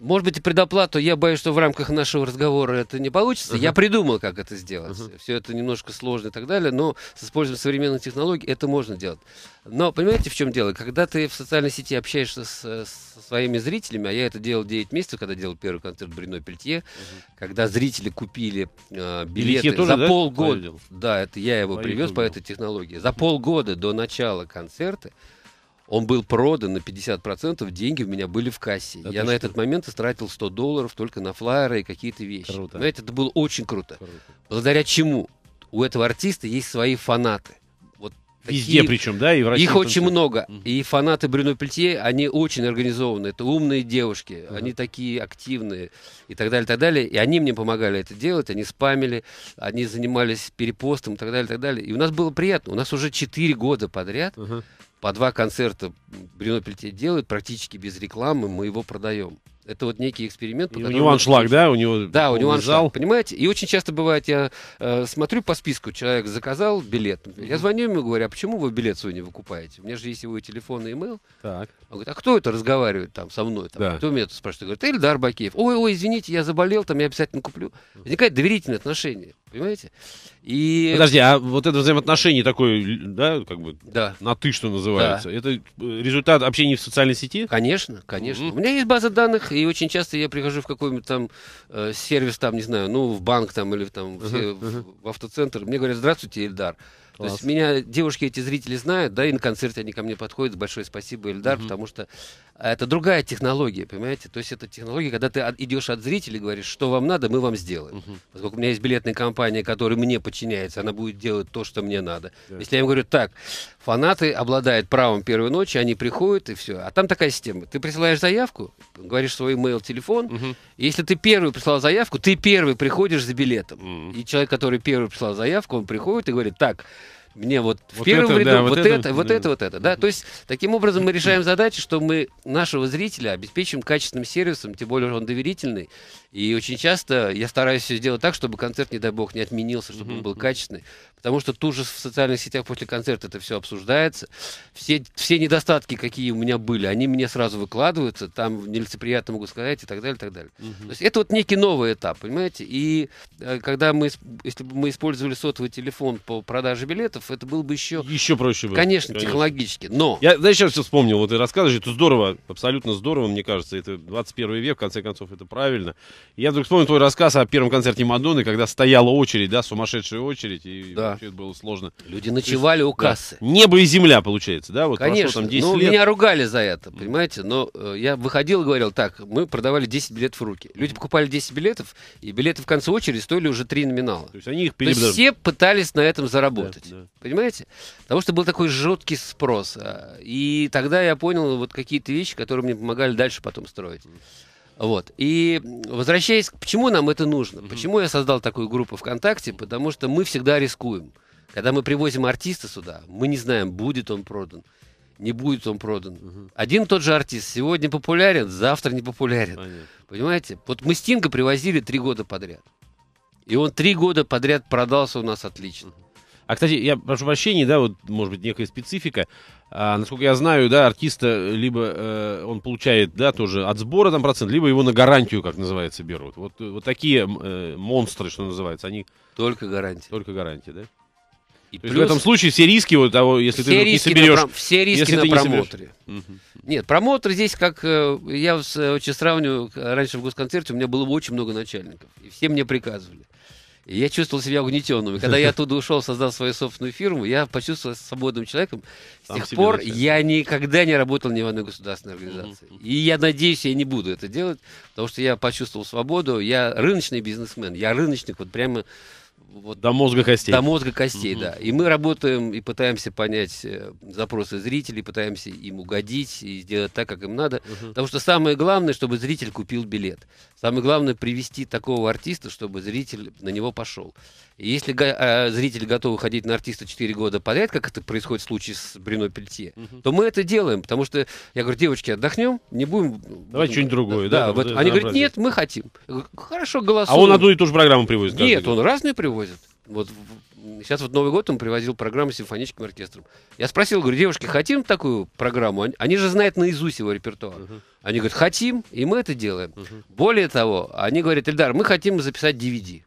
Может быть, и предоплату. Я боюсь, что в рамках нашего разговора это не получится. Uh-huh. Я придумал, как это сделать. Uh-huh. Все это немножко сложно и так далее, но с использованием современных технологий это можно делать. Но понимаете, в чем дело? Когда ты в социальной сети общаешься с, со своими зрителями, а я это делал 9 месяцев, когда делал первый концерт Брино Пельтье, uh-huh. когда зрители купили э, билеты Пельтье за тоже, полгода. Да? да, это я его а привез по этой технологии. За полгода до начала концерта он был продан на 50%, деньги у меня были в кассе. Это я на этот момент истратил 100 долларов только на флайеры и какие-то вещи. Круто. Знаете, это было очень круто. круто. Благодаря чему? У этого артиста есть свои фанаты. Вот Везде такие... причем, да? И в России Их очень много. Угу. И фанаты Брюно Пельтье, они очень организованы. Это умные девушки, угу. они такие активные и так далее, так далее. И они мне помогали это делать, они спамили, они занимались перепостом и так далее, так далее. И у нас было приятно. У нас уже 4 года подряд... Угу по два концерта Брюно Пельте делает практически без рекламы, мы его продаем. Это вот некий эксперимент. У него аншлаг, да? У него да, у него аншлаг, понимаете? И очень часто бывает, я э, смотрю по списку, человек заказал билет. Mm-hmm. Я звоню ему и говорю, а почему вы билет свой не выкупаете? У меня же есть его и телефон, и имейл. Так. Он говорит, а кто это разговаривает там со мной? Там, да. Кто меня тут спрашивает? Говорит, Эльдар Бакеев. Ой, ой, извините, я заболел, там я обязательно куплю. Возникает доверительное отношение. Понимаете? И... Подожди, а вот это взаимоотношение такое, да, как бы да. на ты, что называется, да. это э, результат общения в социальной сети? Конечно, конечно. Mm-hmm. У меня есть база данных, и очень часто я прихожу в какой-нибудь там э, сервис, там, не знаю, ну, в банк там или там uh-huh, в, uh в автоцентр. Мне говорят, здравствуйте, Эльдар. То есть меня девушки эти зрители знают, да, и на концерте они ко мне подходят. Большое спасибо, Эльдар, угу. потому что а это другая технология, понимаете? То есть это технология, когда ты идешь от зрителей и говоришь, что вам надо, мы вам сделаем. Угу. Поскольку у меня есть билетная компания, которая мне подчиняется, она будет делать то, что мне надо. Да. Если я им говорю, так, фанаты обладают правом первой ночи, они приходят и все. А там такая система. Ты присылаешь заявку, говоришь свой email, телефон. Угу. Если ты первый прислал заявку, ты первый приходишь за билетом. Угу. И человек, который первый прислал заявку, он приходит и говорит, так, мне вот, вот в первом это, ряду, да, вот, вот это, это, вот это, вот это, да. То есть таким образом мы решаем задачи, что мы нашего зрителя обеспечим качественным сервисом, тем более он доверительный. И очень часто я стараюсь все сделать так, чтобы концерт, не дай бог, не отменился, чтобы он был качественный. Потому что тут же в социальных сетях после концерта это все обсуждается. Все, все недостатки, какие у меня были, они мне сразу выкладываются, там нелицеприятно могу сказать и так далее, и так далее. mm То есть это вот некий новый этап, понимаете? И э, когда мы, если бы мы использовали сотовый телефон по продаже билетов, процентов, это было бы еще... Еще проще было. Конечно, конечно, технологически, но... Я, знаешь, сейчас все вспомнил, вот ты рассказываешь, это здорово, абсолютно здорово, мне кажется, это 21 век, в конце концов, это правильно. я вдруг вспомнил твой рассказ о первом концерте Мадонны, когда стояла очередь, да, сумасшедшая очередь, и да. вообще это было сложно. Люди ночевали есть, у кассы. Да. Небо и земля, получается, да? Вот конечно, там 10 ну, лет. меня ругали за это, понимаете, но э, я выходил и говорил, так, мы продавали 10 билетов в руки. Люди покупали 10 билетов, и билеты в конце очереди стоили уже 3 номинала. То есть они их переб... То есть все пытались на этом заработать. Да, да. Понимаете? Потому что был такой жуткий спрос. А. И тогда я понял вот какие-то вещи, которые мне помогали дальше потом строить. Вот. И возвращаясь к почему нам это нужно, почему я создал такую группу ВКонтакте, потому что мы всегда рискуем. Когда мы привозим артиста сюда, мы не знаем, будет он продан, не будет он продан. Угу. Один тот же артист сегодня популярен, завтра не популярен. Понятно. Понимаете? Вот мы Стинга привозили три года подряд. И он три года подряд продался у нас отлично. А, кстати, я прошу прощения, да, вот, может быть, некая специфика. А, насколько я знаю, да, артиста э, либо э, он получает, да, тоже от сбора там процент, либо его на гарантию, как называется, берут. Вот, э, вот такие э, монстры, что называется, они... Только гарантия. Только гарантия, да? И плюс... в этом случае все риски вот того, если все ты риски не соберешь... На, все риски если на ты не промоутере. Не Нет, промоутер здесь как... Э, я очень сравниваю, раньше в госконцерте у меня было очень много начальников, и все мне приказывали. И я чувствовал себя угнетенным. И когда я оттуда ушел, создал свою собственную фирму, я почувствовал себя свободным человеком. С Сам тех пор начал. я никогда не работал ни в одной государственной организации. Mm-hmm. И я надеюсь, я не буду это делать, потому что я почувствовал свободу. Я рыночный бизнесмен, я рыночник, вот прямо вот, до мозга костей. До мозга костей, угу. да. И мы работаем и пытаемся понять э, запросы зрителей, пытаемся им угодить и сделать так, как им надо. Угу. Потому что самое главное, чтобы зритель купил билет. Самое главное привести такого артиста, чтобы зритель на него пошел. Если э, зрители готовы ходить на артиста 4 года подряд, как это происходит в случае с Бриной Пельтье, угу. то мы это делаем, потому что я говорю, девочки, отдохнем, не будем... Давайте что-нибудь другое, да? да, вот, вот они говорят, нет, мы хотим. Говорю, Хорошо, голосуем. А он одну и ту же программу привозит? Нет, он разные привозит. Вот сейчас вот Новый год он привозил программу с симфоническим оркестром. Я спросил, говорю, девушки, хотим такую программу? Они, они же знают наизусть его репертуар. Uh-huh. Они говорят, хотим, и мы это делаем. Uh-huh. Более того, они говорят, Эльдар, мы хотим записать DVD.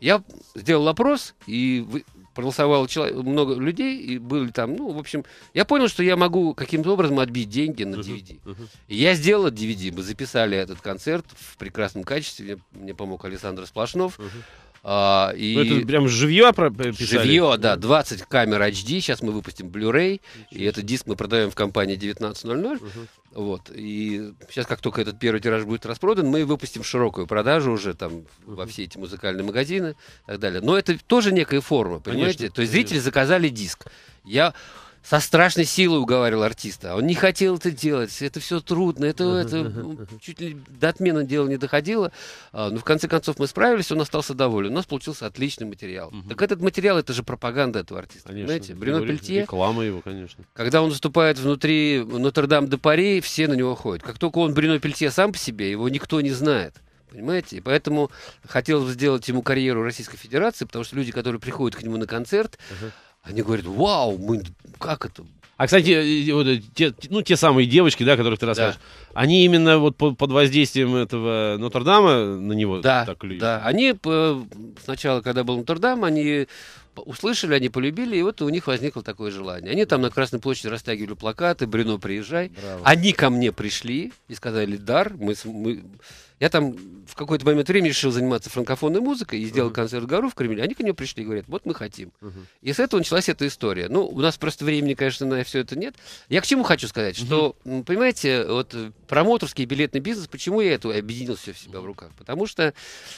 Я сделал опрос, и проголосовало много людей, и были там, ну, в общем, я понял, что я могу каким-то образом отбить деньги на DVD. Uh-huh, uh-huh. И я сделал DVD, мы записали этот концерт в прекрасном качестве, мне, мне помог Александр Сплошнов. Uh-huh. А, и... Ну, это прям живье э, писали? Живье, да. 20 камер HD. Сейчас мы выпустим Blu-ray. И этот диск мы продаем в компании 19.00. Угу. Вот. И сейчас, как только этот первый тираж будет распродан, мы выпустим широкую продажу уже там угу. во все эти музыкальные магазины и так далее. Но это тоже некая форма, понимаете? Конечно, То есть конечно. зрители заказали диск. Я со страшной силой уговаривал артиста. Он не хотел это делать, это все трудно, это, это ну, чуть ли до отмены дела не доходило. А, но в конце концов мы справились, он остался доволен. У нас получился отличный материал. Угу. Так этот материал, это же пропаганда этого артиста. Конечно. Знаете, Брюно Пельтье. Реклама его, конечно. Когда он выступает внутри Нотр-Дам-де-Пари, все на него ходят. Как только он Брюно Пельтье сам по себе, его никто не знает. Понимаете? И поэтому хотелось бы сделать ему карьеру Российской Федерации, потому что люди, которые приходят к нему на концерт, uh они говорят, вау, мы как это? А, кстати, вот, те, ну, те самые девочки, да, которых ты рассказываешь, да. они именно вот под воздействием этого Нотр-Дама на него да, так клюют? Да, они э, сначала, когда был Нотр-Дам, они услышали, они полюбили, и вот у них возникло такое желание. Они там на Красной площади растягивали плакаты «Брюно, приезжай». Браво. Они ко мне пришли и сказали, «Дар, мы, мы я там в какой-то момент времени решил заниматься франкофонной музыкой и сделал uh-huh. концерт Гару в Кремле. Они ко мне пришли и говорят, вот мы хотим. Uh-huh. И с этого началась эта история. Ну, у нас просто времени, конечно, на все это нет. Я к чему хочу сказать, uh-huh. что, понимаете, вот э, промоторский билетный бизнес, почему я это объединил все в себя в руках? Потому что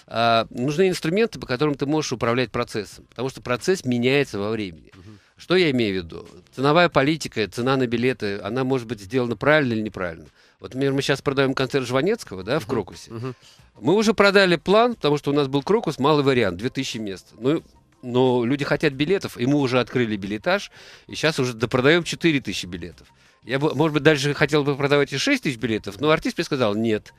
э, нужны инструменты, по которым ты можешь управлять процессом. Потому что процесс меняется во времени. Uh-huh. Что я имею в виду? Ценовая политика, цена на билеты, она может быть сделана правильно или неправильно. Вот, например, мы сейчас продаем концерт Жванецкого, да, в Крокусе. Мы уже продали план, потому что у нас был Крокус, малый вариант, 2000 мест. Ну, но люди хотят билетов, и мы уже открыли билетаж, и сейчас уже допродаем 4000 билетов. Я бы, может быть, дальше хотел бы продавать и 6 тысяч билетов, но артист мне сказал, нет,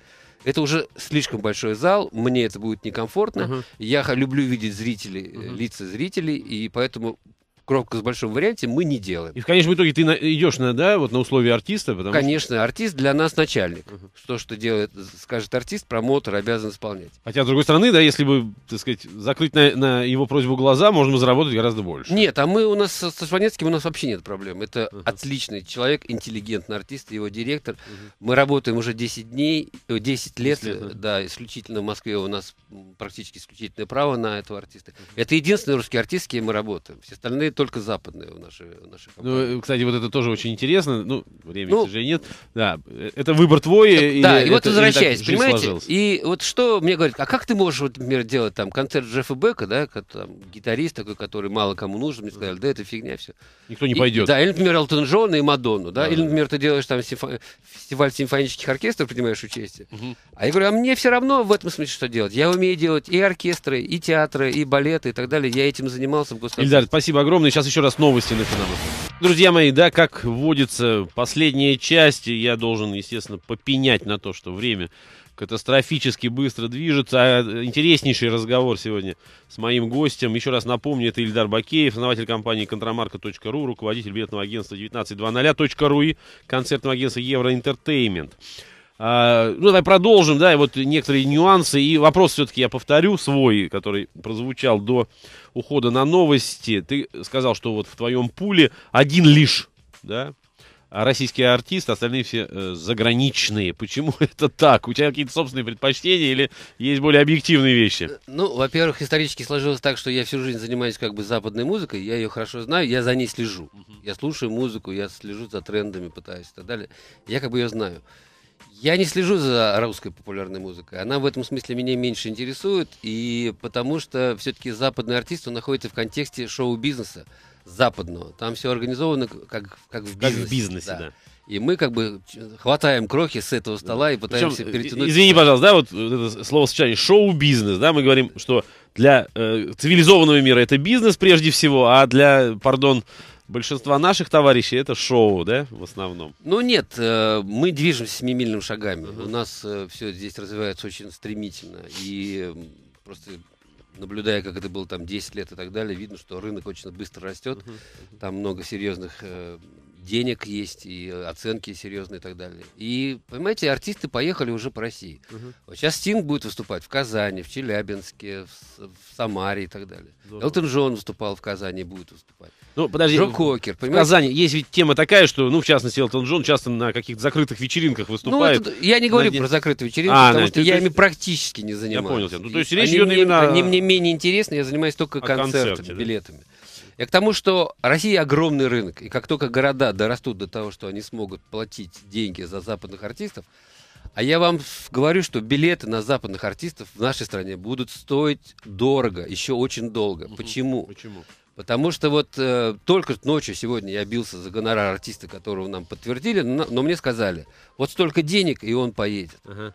это уже слишком большой зал, мне это будет некомфортно. Uh-huh. Я люблю видеть зрителей, uh-huh. лица зрителей, и поэтому коробка с большим варианте мы не делаем. И в конечном итоге ты на, идешь на, да, вот на условия артиста? Потому Конечно, что... артист для нас начальник. uh То, что делает, скажет артист, промоутер обязан исполнять. Хотя, с другой стороны, да, если бы, так сказать, закрыть на, на его просьбу глаза, можно заработать гораздо больше. Нет, а мы у нас со Шванецким у нас вообще нет проблем. Это uh отличный человек, интеллигентный артист, его директор. uh Мы работаем уже 10 дней, 10 э, лет, 10 лет uh да, исключительно в Москве у нас практически исключительное право на этого артиста. uh Это единственный русский артист, с кем мы работаем. Все остальные только западные в нашей, в нашей ну, компании. Ну, кстати, вот это тоже очень интересно. Ну, времени, ну, к сожалению, нет. Да, э, это выбор твой. Так, или да, и это, вот возвращаясь, понимаете? Сложилось? И вот что мне говорят, а как ты можешь, вот, например, делать там концерт Джеффа Бека, да, там, гитарист такой, который мало кому нужен, мне сказали, да это фигня все. Никто не и, пойдет. Да, или, например, Элтон Джон и Мадонну, да, а, или, например, ты делаешь там симфо... фестиваль симфонических оркестров, принимаешь участие. Угу. А я говорю, а мне все равно в этом смысле что делать. Я умею делать и оркестры, и театры, и балеты, и так далее. Я этим занимался в государстве. Ильдар, спасибо огромное огромное. Сейчас еще раз новости на финал. Друзья мои, да, как водится, последняя часть. Я должен, естественно, попенять на то, что время катастрофически быстро движется. А э, интереснейший разговор сегодня с моим гостем. Еще раз напомню, это Ильдар Бакеев, основатель компании контрамарка.ру, руководитель билетного агентства 1920.ру и концертного агентства Евроинтертеймент. А, ну, давай продолжим, да, и вот некоторые нюансы. И вопрос все-таки я повторю свой, который прозвучал до ухода на новости. Ты сказал, что вот в твоем пуле один лишь, да, российский артист, остальные все э, заграничные. Почему это так? У тебя какие-то собственные предпочтения или есть более объективные вещи? Э, ну, во-первых, исторически сложилось так, что я всю жизнь занимаюсь как бы западной музыкой, я ее хорошо знаю, я за ней слежу. Я слушаю музыку, я слежу за трендами, пытаюсь и так далее. Я как бы ее знаю. Я не слежу за русской популярной музыкой. Она в этом смысле меня меньше интересует, и потому что все-таки западный артист, он находится в контексте шоу-бизнеса западного. Там все организовано как, как в бизнесе. Как в бизнесе, да. да. И мы как бы хватаем крохи с этого стола и пытаемся Причем, э, перетянуть. Извини, сюда. пожалуйста, да, вот это словосочетание шоу-бизнес, да, мы говорим, что для э, цивилизованного мира это бизнес прежде всего, а для, пардон, большинства наших товарищей это шоу, да, в основном? Ну нет, э, мы движемся семимильными шагами. У нас э, все здесь развивается очень стремительно. И просто наблюдая, как это было там 10 лет и так далее, видно, что рынок очень быстро растет. Там много серьезных э, денег есть, и оценки серьезные и так далее. И, понимаете, артисты поехали уже по России. Угу. Вот сейчас Стинг будет выступать в Казани, в Челябинске, в, в Самаре и так далее. Здорово. Элтон Джон выступал в Казани будет выступать. Ну, подожди. Джо Кокер, понимаете? В Казани есть ведь тема такая, что, ну, в частности, Элтон Джон часто на каких-то закрытых вечеринках ну, выступает. Ну, это, я не говорю на... про закрытые вечеринки, а, потому на... что я ты... ими практически не занимаюсь. Я понял тебя. Ну, то есть речь они идет мне, именно... Они мне менее интересны, я занимаюсь только концертами, концерте, да? билетами. Я к тому, что Россия огромный рынок, и как только города дорастут до того, что они смогут платить деньги за западных артистов, а я вам говорю, что билеты на западных артистов в нашей стране будут стоить дорого, еще очень долго. Угу. Почему? Почему? Потому что вот э, только ночью сегодня я бился за гонорар артиста, которого нам подтвердили, но, но мне сказали, вот столько денег, и он поедет. Ага.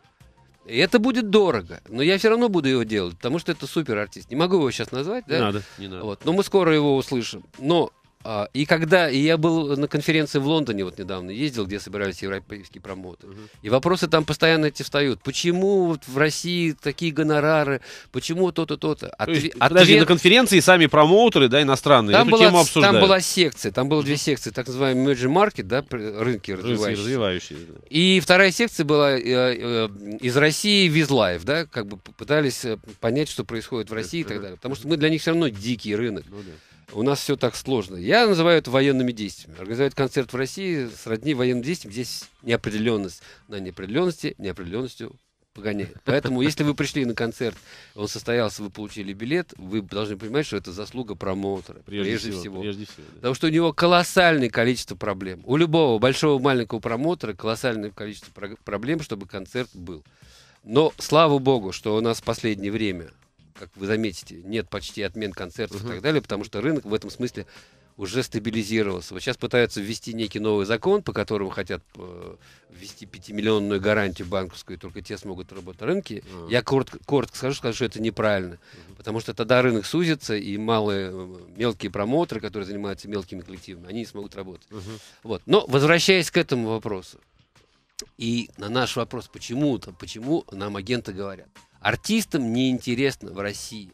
И это будет дорого, но я все равно буду его делать, потому что это супер артист. Не могу его сейчас назвать, да? Не надо, не надо. Вот. Но мы скоро его услышим. Но а, и когда и я был на конференции в Лондоне вот недавно ездил, где собирались европейские промоутеры, угу. и вопросы там постоянно эти встают. Почему вот в России такие гонорары? Почему то-то, то-то? Отве- даже ответ... на конференции сами промоутеры, да, иностранные, там эту была, тему обсуждают. Там была секция, там было две секции, так называемый emerging market, да, рынки развивающиеся. развивающиеся да. И вторая секция была э, э, из России Визлайф, да, как бы пытались э, понять, что происходит в России и так далее. Потому что мы для них все равно дикий рынок. Ну, да у нас все так сложно. Я называю это военными действиями. Организовать концерт в России сродни военным действиям. Здесь неопределенность. На неопределенности неопределенностью погоняет. Поэтому, если вы пришли на концерт, он состоялся, вы получили билет, вы должны понимать, что это заслуга промоутера. Прежде, прежде всего. всего. Прежде всего да. Потому что у него колоссальное количество проблем. У любого большого маленького промоутера колоссальное количество проблем, чтобы концерт был. Но слава богу, что у нас в последнее время как вы заметите, нет почти отмен концертов угу. и так далее, потому что рынок в этом смысле уже стабилизировался. Вот сейчас пытаются ввести некий новый закон, по которому хотят э, ввести 5-миллионную гарантию банковскую, и только те смогут работать на рынке. Mm. -hmm. Я коротко, коротко скажу, скажу, что это неправильно. Mm-hmm. Потому что тогда рынок сузится, и малые, э, мелкие промоутеры, которые занимаются мелкими коллективами, они не смогут работать. Mm-hmm. Вот. Но возвращаясь к этому вопросу, и на наш вопрос, почему, -то, почему нам агенты говорят – Артистам неинтересно в России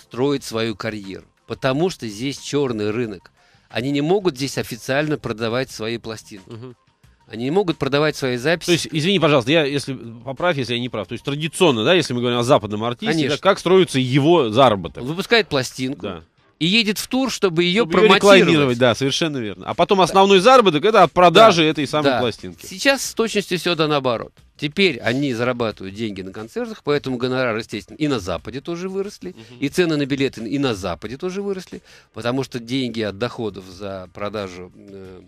строить свою карьеру, потому что здесь черный рынок. Они не могут здесь официально продавать свои пластинки. Угу. Они не могут продавать свои записи. То есть, извини, пожалуйста, я если поправь, если я не прав. То есть традиционно, да, если мы говорим о западном артисте, да, как строится его заработок? Он выпускает пластинку. Да и едет в тур, чтобы ее чтобы промотировать. Ее рекламировать, да, совершенно верно. А потом основной да. заработок это от продажи да. этой самой да. пластинки. Сейчас с точностью все да наоборот. Теперь они зарабатывают деньги на концертах, поэтому гонорары, естественно, и на Западе тоже выросли, угу. и цены на билеты и на Западе тоже выросли, потому что деньги от доходов за продажу э,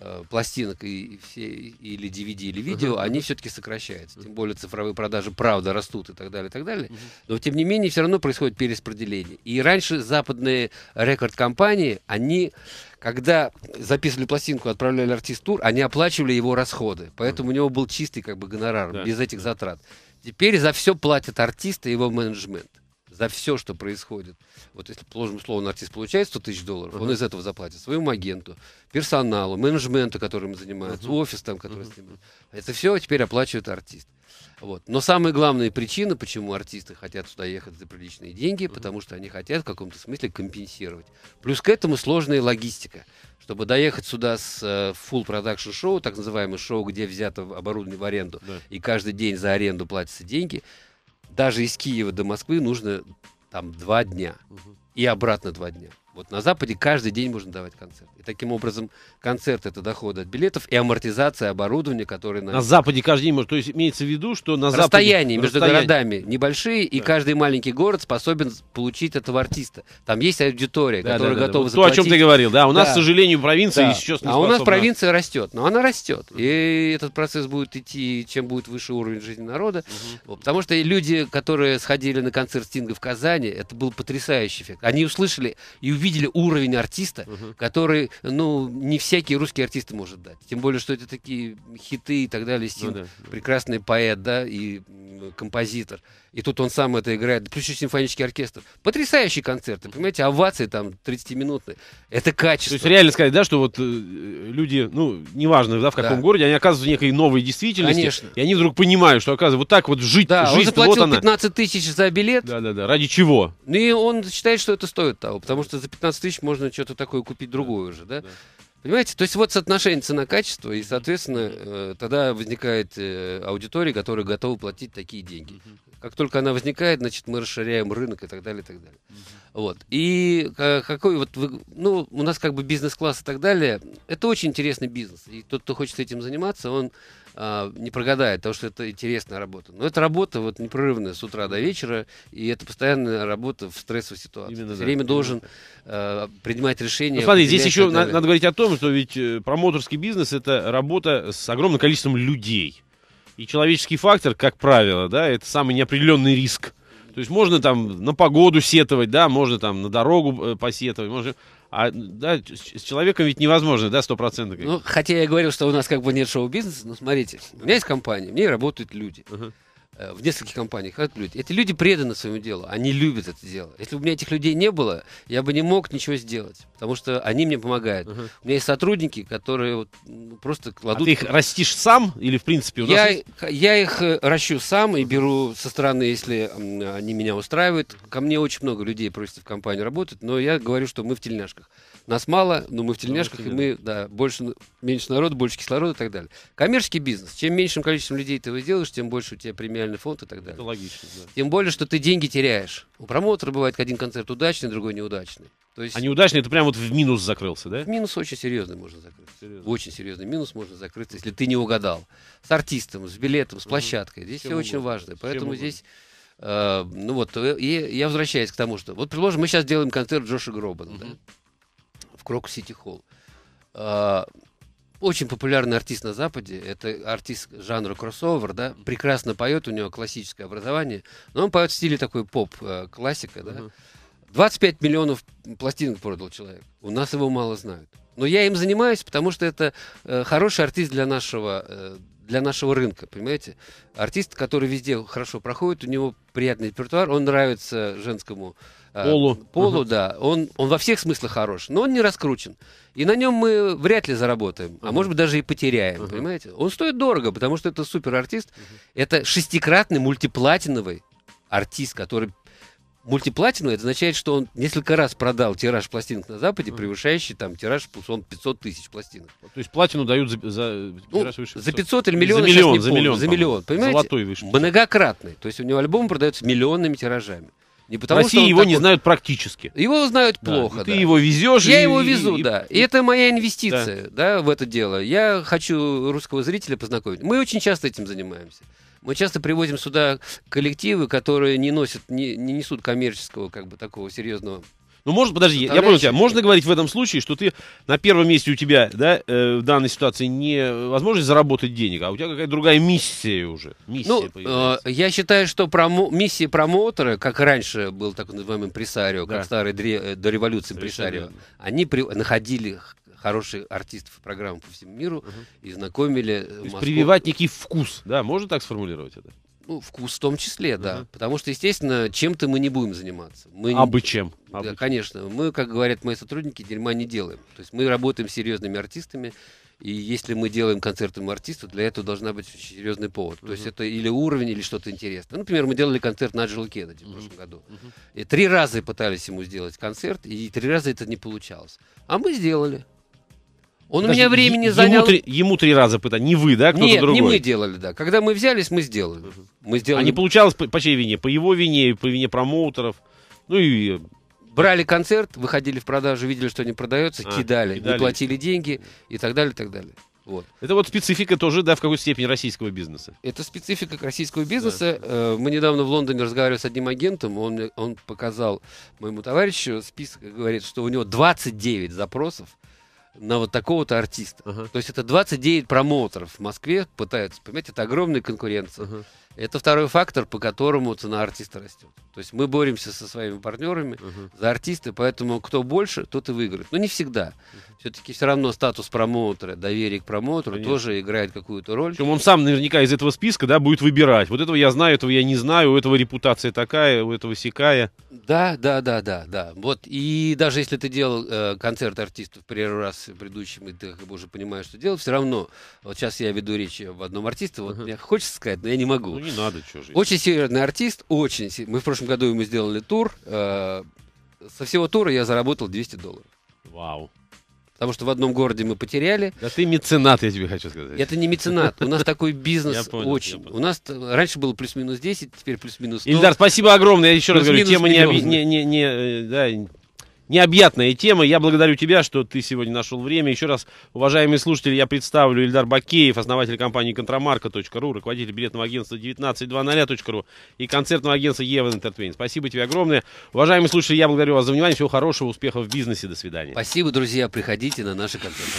Э, пластинок и, все, или DVD, или видео, uh-huh. они все-таки сокращаются. Тем более цифровые продажи, правда, растут и так далее, и так далее. Uh-huh. Но, тем не менее, все равно происходит перераспределение. И раньше западные рекорд-компании, они когда записывали пластинку, отправляли артист тур, они оплачивали его расходы. Поэтому mm. у него был чистый как бы гонорар, да. без этих затрат. Теперь за все платят артисты и его менеджмент. За все, что происходит вот если, положим, условно, артист получает 100 тысяч долларов, uh-huh. он из этого заплатит своему агенту, персоналу, менеджменту, которым занимается, uh-huh. офис там, который uh-huh. с ним. Это все теперь оплачивает артист. Вот. Но самая главная причина, почему артисты хотят сюда ехать за приличные деньги, uh-huh. потому что они хотят в каком-то смысле компенсировать. Плюс к этому сложная логистика. Чтобы доехать сюда с э, full production шоу, так называемое шоу, где взято оборудование в аренду, да. и каждый день за аренду платятся деньги, даже из Киева до Москвы нужно там два дня угу. и обратно два дня. Вот на Западе каждый день можно давать концерт. И таким образом концерт это доходы от билетов и амортизация оборудования, которое... На, на Западе каждый день можно То есть имеется в виду, что на Западе... Расстояния между расстояние. городами небольшие, да. и каждый маленький город способен получить этого артиста. Там есть аудитория, да, которая да, да, готова да. Вот заплатить. То, о чем ты говорил, да. У нас, да. к сожалению, провинция да. сейчас не А способна. у нас провинция растет, но она растет. И этот процесс будет идти, чем будет выше уровень жизни народа. Угу. Потому что люди, которые сходили на концерт Стинга в Казани, это был потрясающий эффект. Они услышали и увидели увидели уровень артиста, угу. который, ну, не всякий русский артист может дать. Тем более, что это такие хиты и так далее. Стин ну, да. прекрасный поэт, да, и композитор. И тут он сам это играет. Плюс еще симфонический оркестр. Потрясающий концерт. Понимаете, овации там 30-минутные. Это качество. То есть реально сказать, да, что вот э, люди, ну, неважно, да, в каком да. городе, они оказываются в некой новой действительности. Конечно. И они вдруг понимают, что, оказывается, вот так вот жить, да, жизнь, он заплатил вот она. 15 тысяч за билет. Да-да-да, ради чего? Ну и он считает, что это стоит того, потому что за 15 тысяч можно что-то такое купить другое да. уже, да? да. Понимаете? То есть вот соотношение цена-качество, и, соответственно, э, тогда возникает э, аудитория, которая готова платить такие деньги. Uh-huh. Как только она возникает, значит, мы расширяем рынок и так далее, и так далее. Uh-huh. Вот. И э, какой вот, вы, ну, у нас как бы бизнес-класс и так далее, это очень интересный бизнес. И тот, кто хочет этим заниматься, он а, не прогадает, потому что это интересная работа. Но это работа вот непрерывная с утра до вечера, и это постоянная работа в стрессовой ситуации. Именно, Время да, должен э, принимать решения. Ну, смотри, здесь еще надо, надо говорить о том, что ведь э, промоторский бизнес это работа с огромным количеством людей. И человеческий фактор, как правило, да, это самый неопределенный риск. То есть можно там на погоду сетовать, да, можно там на дорогу э, посетовать, можно... А да, с человеком ведь невозможно, да, сто процентов. Ну, хотя я говорил, что у нас как бы нет шоу-бизнеса, но смотрите, у меня есть компания, в ней работают люди. Uh-huh. Э, в нескольких компаниях это люди. Эти люди преданы своему делу, они любят это дело. Если бы у меня этих людей не было, я бы не мог ничего сделать, потому что они мне помогают. Uh -huh. У меня есть сотрудники, которые вот, ну, просто кладут... А ты их растишь сам или, в принципе, у нас я, есть... я их э, ращу сам и беру со стороны, если они меня устраивают. Ко мне очень много людей просят в компанию работать, но я говорю, что мы в тельняшках. Нас мало, но мы в тельняшках, и мы, да, больше, меньше народу, больше кислорода и так далее. Коммерческий бизнес. Чем меньшим количеством людей ты его делаешь, тем больше у тебя премиальный фонд и так далее. Это логично, да. Тем более, что ты деньги теряешь. У промоутера бывает один концерт удачный, другой неудачный. То есть... А неудачный это прям вот в минус закрылся, да? В минус очень серьезный можно закрыться. Серьезно? Очень серьезный минус можно закрыться, если ты не угадал. С артистом, с билетом, с площадкой. Здесь Чем все очень угодно. важно. Поэтому угодно. здесь э, ну вот, и я возвращаюсь к тому, что вот, предложим, мы сейчас делаем концерт Джоша Гробана, uh да? Крок-Сити-Холл. А, очень популярный артист на Западе, это артист жанра кроссовер, да, прекрасно поет, у него классическое образование, но он поет в стиле такой поп-классика, э, да. 25 миллионов пластинок продал человек. У нас его мало знают. Но я им занимаюсь, потому что это э, хороший артист для нашего, э, для нашего рынка, понимаете? Артист, который везде хорошо проходит, у него приятный репертуар, он нравится женскому Э, Полу. Полу, угу. да. Он, он во всех смыслах хорош, но он не раскручен. И на нем мы вряд ли заработаем, угу. а может быть даже и потеряем, угу. понимаете? Он стоит дорого, потому что это суперартист. Угу. Это шестикратный мультиплатиновый артист, который мультиплатиновый, это означает, что он несколько раз продал тираж пластинок на Западе, mm. превышающий там тираж он 500 тысяч пластинок. Ну, то есть платину дают за, за ну, тираж ну, выше 500. За 500 или миллион, за миллион, за помню, миллион, за миллион. Понимаете? Золотой выше. Многократный. То есть у него альбомы продаются миллионными тиражами. Не потому, России что его такой. не знают практически. Его знают да, плохо. Ты его везешь. Я и, его везу, и, да. И, это моя инвестиция, да. да, в это дело. Я хочу русского зрителя познакомить. Мы очень часто этим занимаемся. Мы часто приводим сюда коллективы, которые не носят, не, не несут коммерческого, как бы такого серьезного ну, может, подожди, я понял тебя. Можно говорить в этом случае, что ты на первом месте у тебя, да, э, в данной ситуации не возможность заработать денег, а у тебя какая-то другая миссия уже. Миссия ну, э, я считаю, что промо миссия промоутера, как раньше был так называемый импресарио, да. как старый дре- э, до революции импресарио, они при- находили хороших артистов программы по всему миру угу. и знакомили. Э, То есть прививать некий вкус, да, можно так сформулировать это? ну, вкус в том числе, да. Uh-huh. Потому что, естественно, чем-то мы не будем заниматься. Мы а бы чем? А да, Абы конечно. Мы, как говорят мои сотрудники, дерьма не делаем. То есть мы работаем с серьезными артистами. И если мы делаем концертом артиста, для этого должна быть очень серьезный повод. Uh-huh. То есть это или уровень, или что-то интересное. Например, мы делали концерт на Джилл Кеннеди uh-huh. в прошлом году. Uh-huh. И три раза пытались ему сделать концерт, и три раза это не получалось. А мы сделали. Он Даже у меня времени ему занял... Три, ему три раза пытали, не вы, да, кто-то Нет, другой? не мы делали, да. Когда мы взялись, мы сделали. Мы сделали... А не получалось по, по чьей вине? По его вине, по вине промоутеров? Ну и... Э, Брали концерт, выходили в продажу, видели, что не продается, а, кидали, кидали, не платили деньги и так далее, и так далее. Вот. Это вот специфика тоже, да, в какой степени российского бизнеса. Это специфика российского бизнеса. Да. Э, мы недавно в Лондоне разговаривали с одним агентом, он, он показал моему товарищу список, говорит, что у него 29 запросов, на вот такого-то артиста. Ага. То есть это 29 промоутеров в Москве пытаются, понимаете, это огромная конкуренция. Ага. Это второй фактор, по которому цена артиста растет. То есть мы боремся со своими партнерами uh-huh. за артисты, поэтому кто больше, тот и выиграет. Но не всегда. Uh-huh. Все-таки все равно статус промоутера, доверие к промоутеру Конечно. тоже играет какую-то роль. Причем он сам наверняка из этого списка да, будет выбирать. Вот этого я знаю, этого я не знаю, у этого репутация такая, у этого сякая. Да, да, да, да, да. Вот. И даже если ты делал э, концерт артистов первый раз предыдущим, и ты как бы уже понимаешь, что делал, все равно, вот сейчас я веду речь об одном артисте, вот uh-huh. мне хочется сказать, но я не могу. Ну, не надо, что же. Очень серьезный артист, очень. Мы в прошлом году ему сделали тур. Э, со всего тура я заработал 200 долларов. Вау. Потому что в одном городе мы потеряли. Да ты меценат, я тебе хочу сказать. Это не меценат. У нас такой бизнес понял, очень. У нас раньше было плюс-минус 10, теперь плюс-минус 100. Ильдар, спасибо огромное. Я еще раз говорю, тема не... не, не, не э, да, необъятная тема. Я благодарю тебя, что ты сегодня нашел время. Еще раз, уважаемые слушатели, я представлю Ильдар Бакеев, основатель компании контрамарка.ру, руководитель билетного агентства 1920.ру и концертного агентства Ева Entertainment. Спасибо тебе огромное. Уважаемые слушатели, я благодарю вас за внимание. Всего хорошего, успехов в бизнесе. До свидания. Спасибо, друзья. Приходите на наши концерты.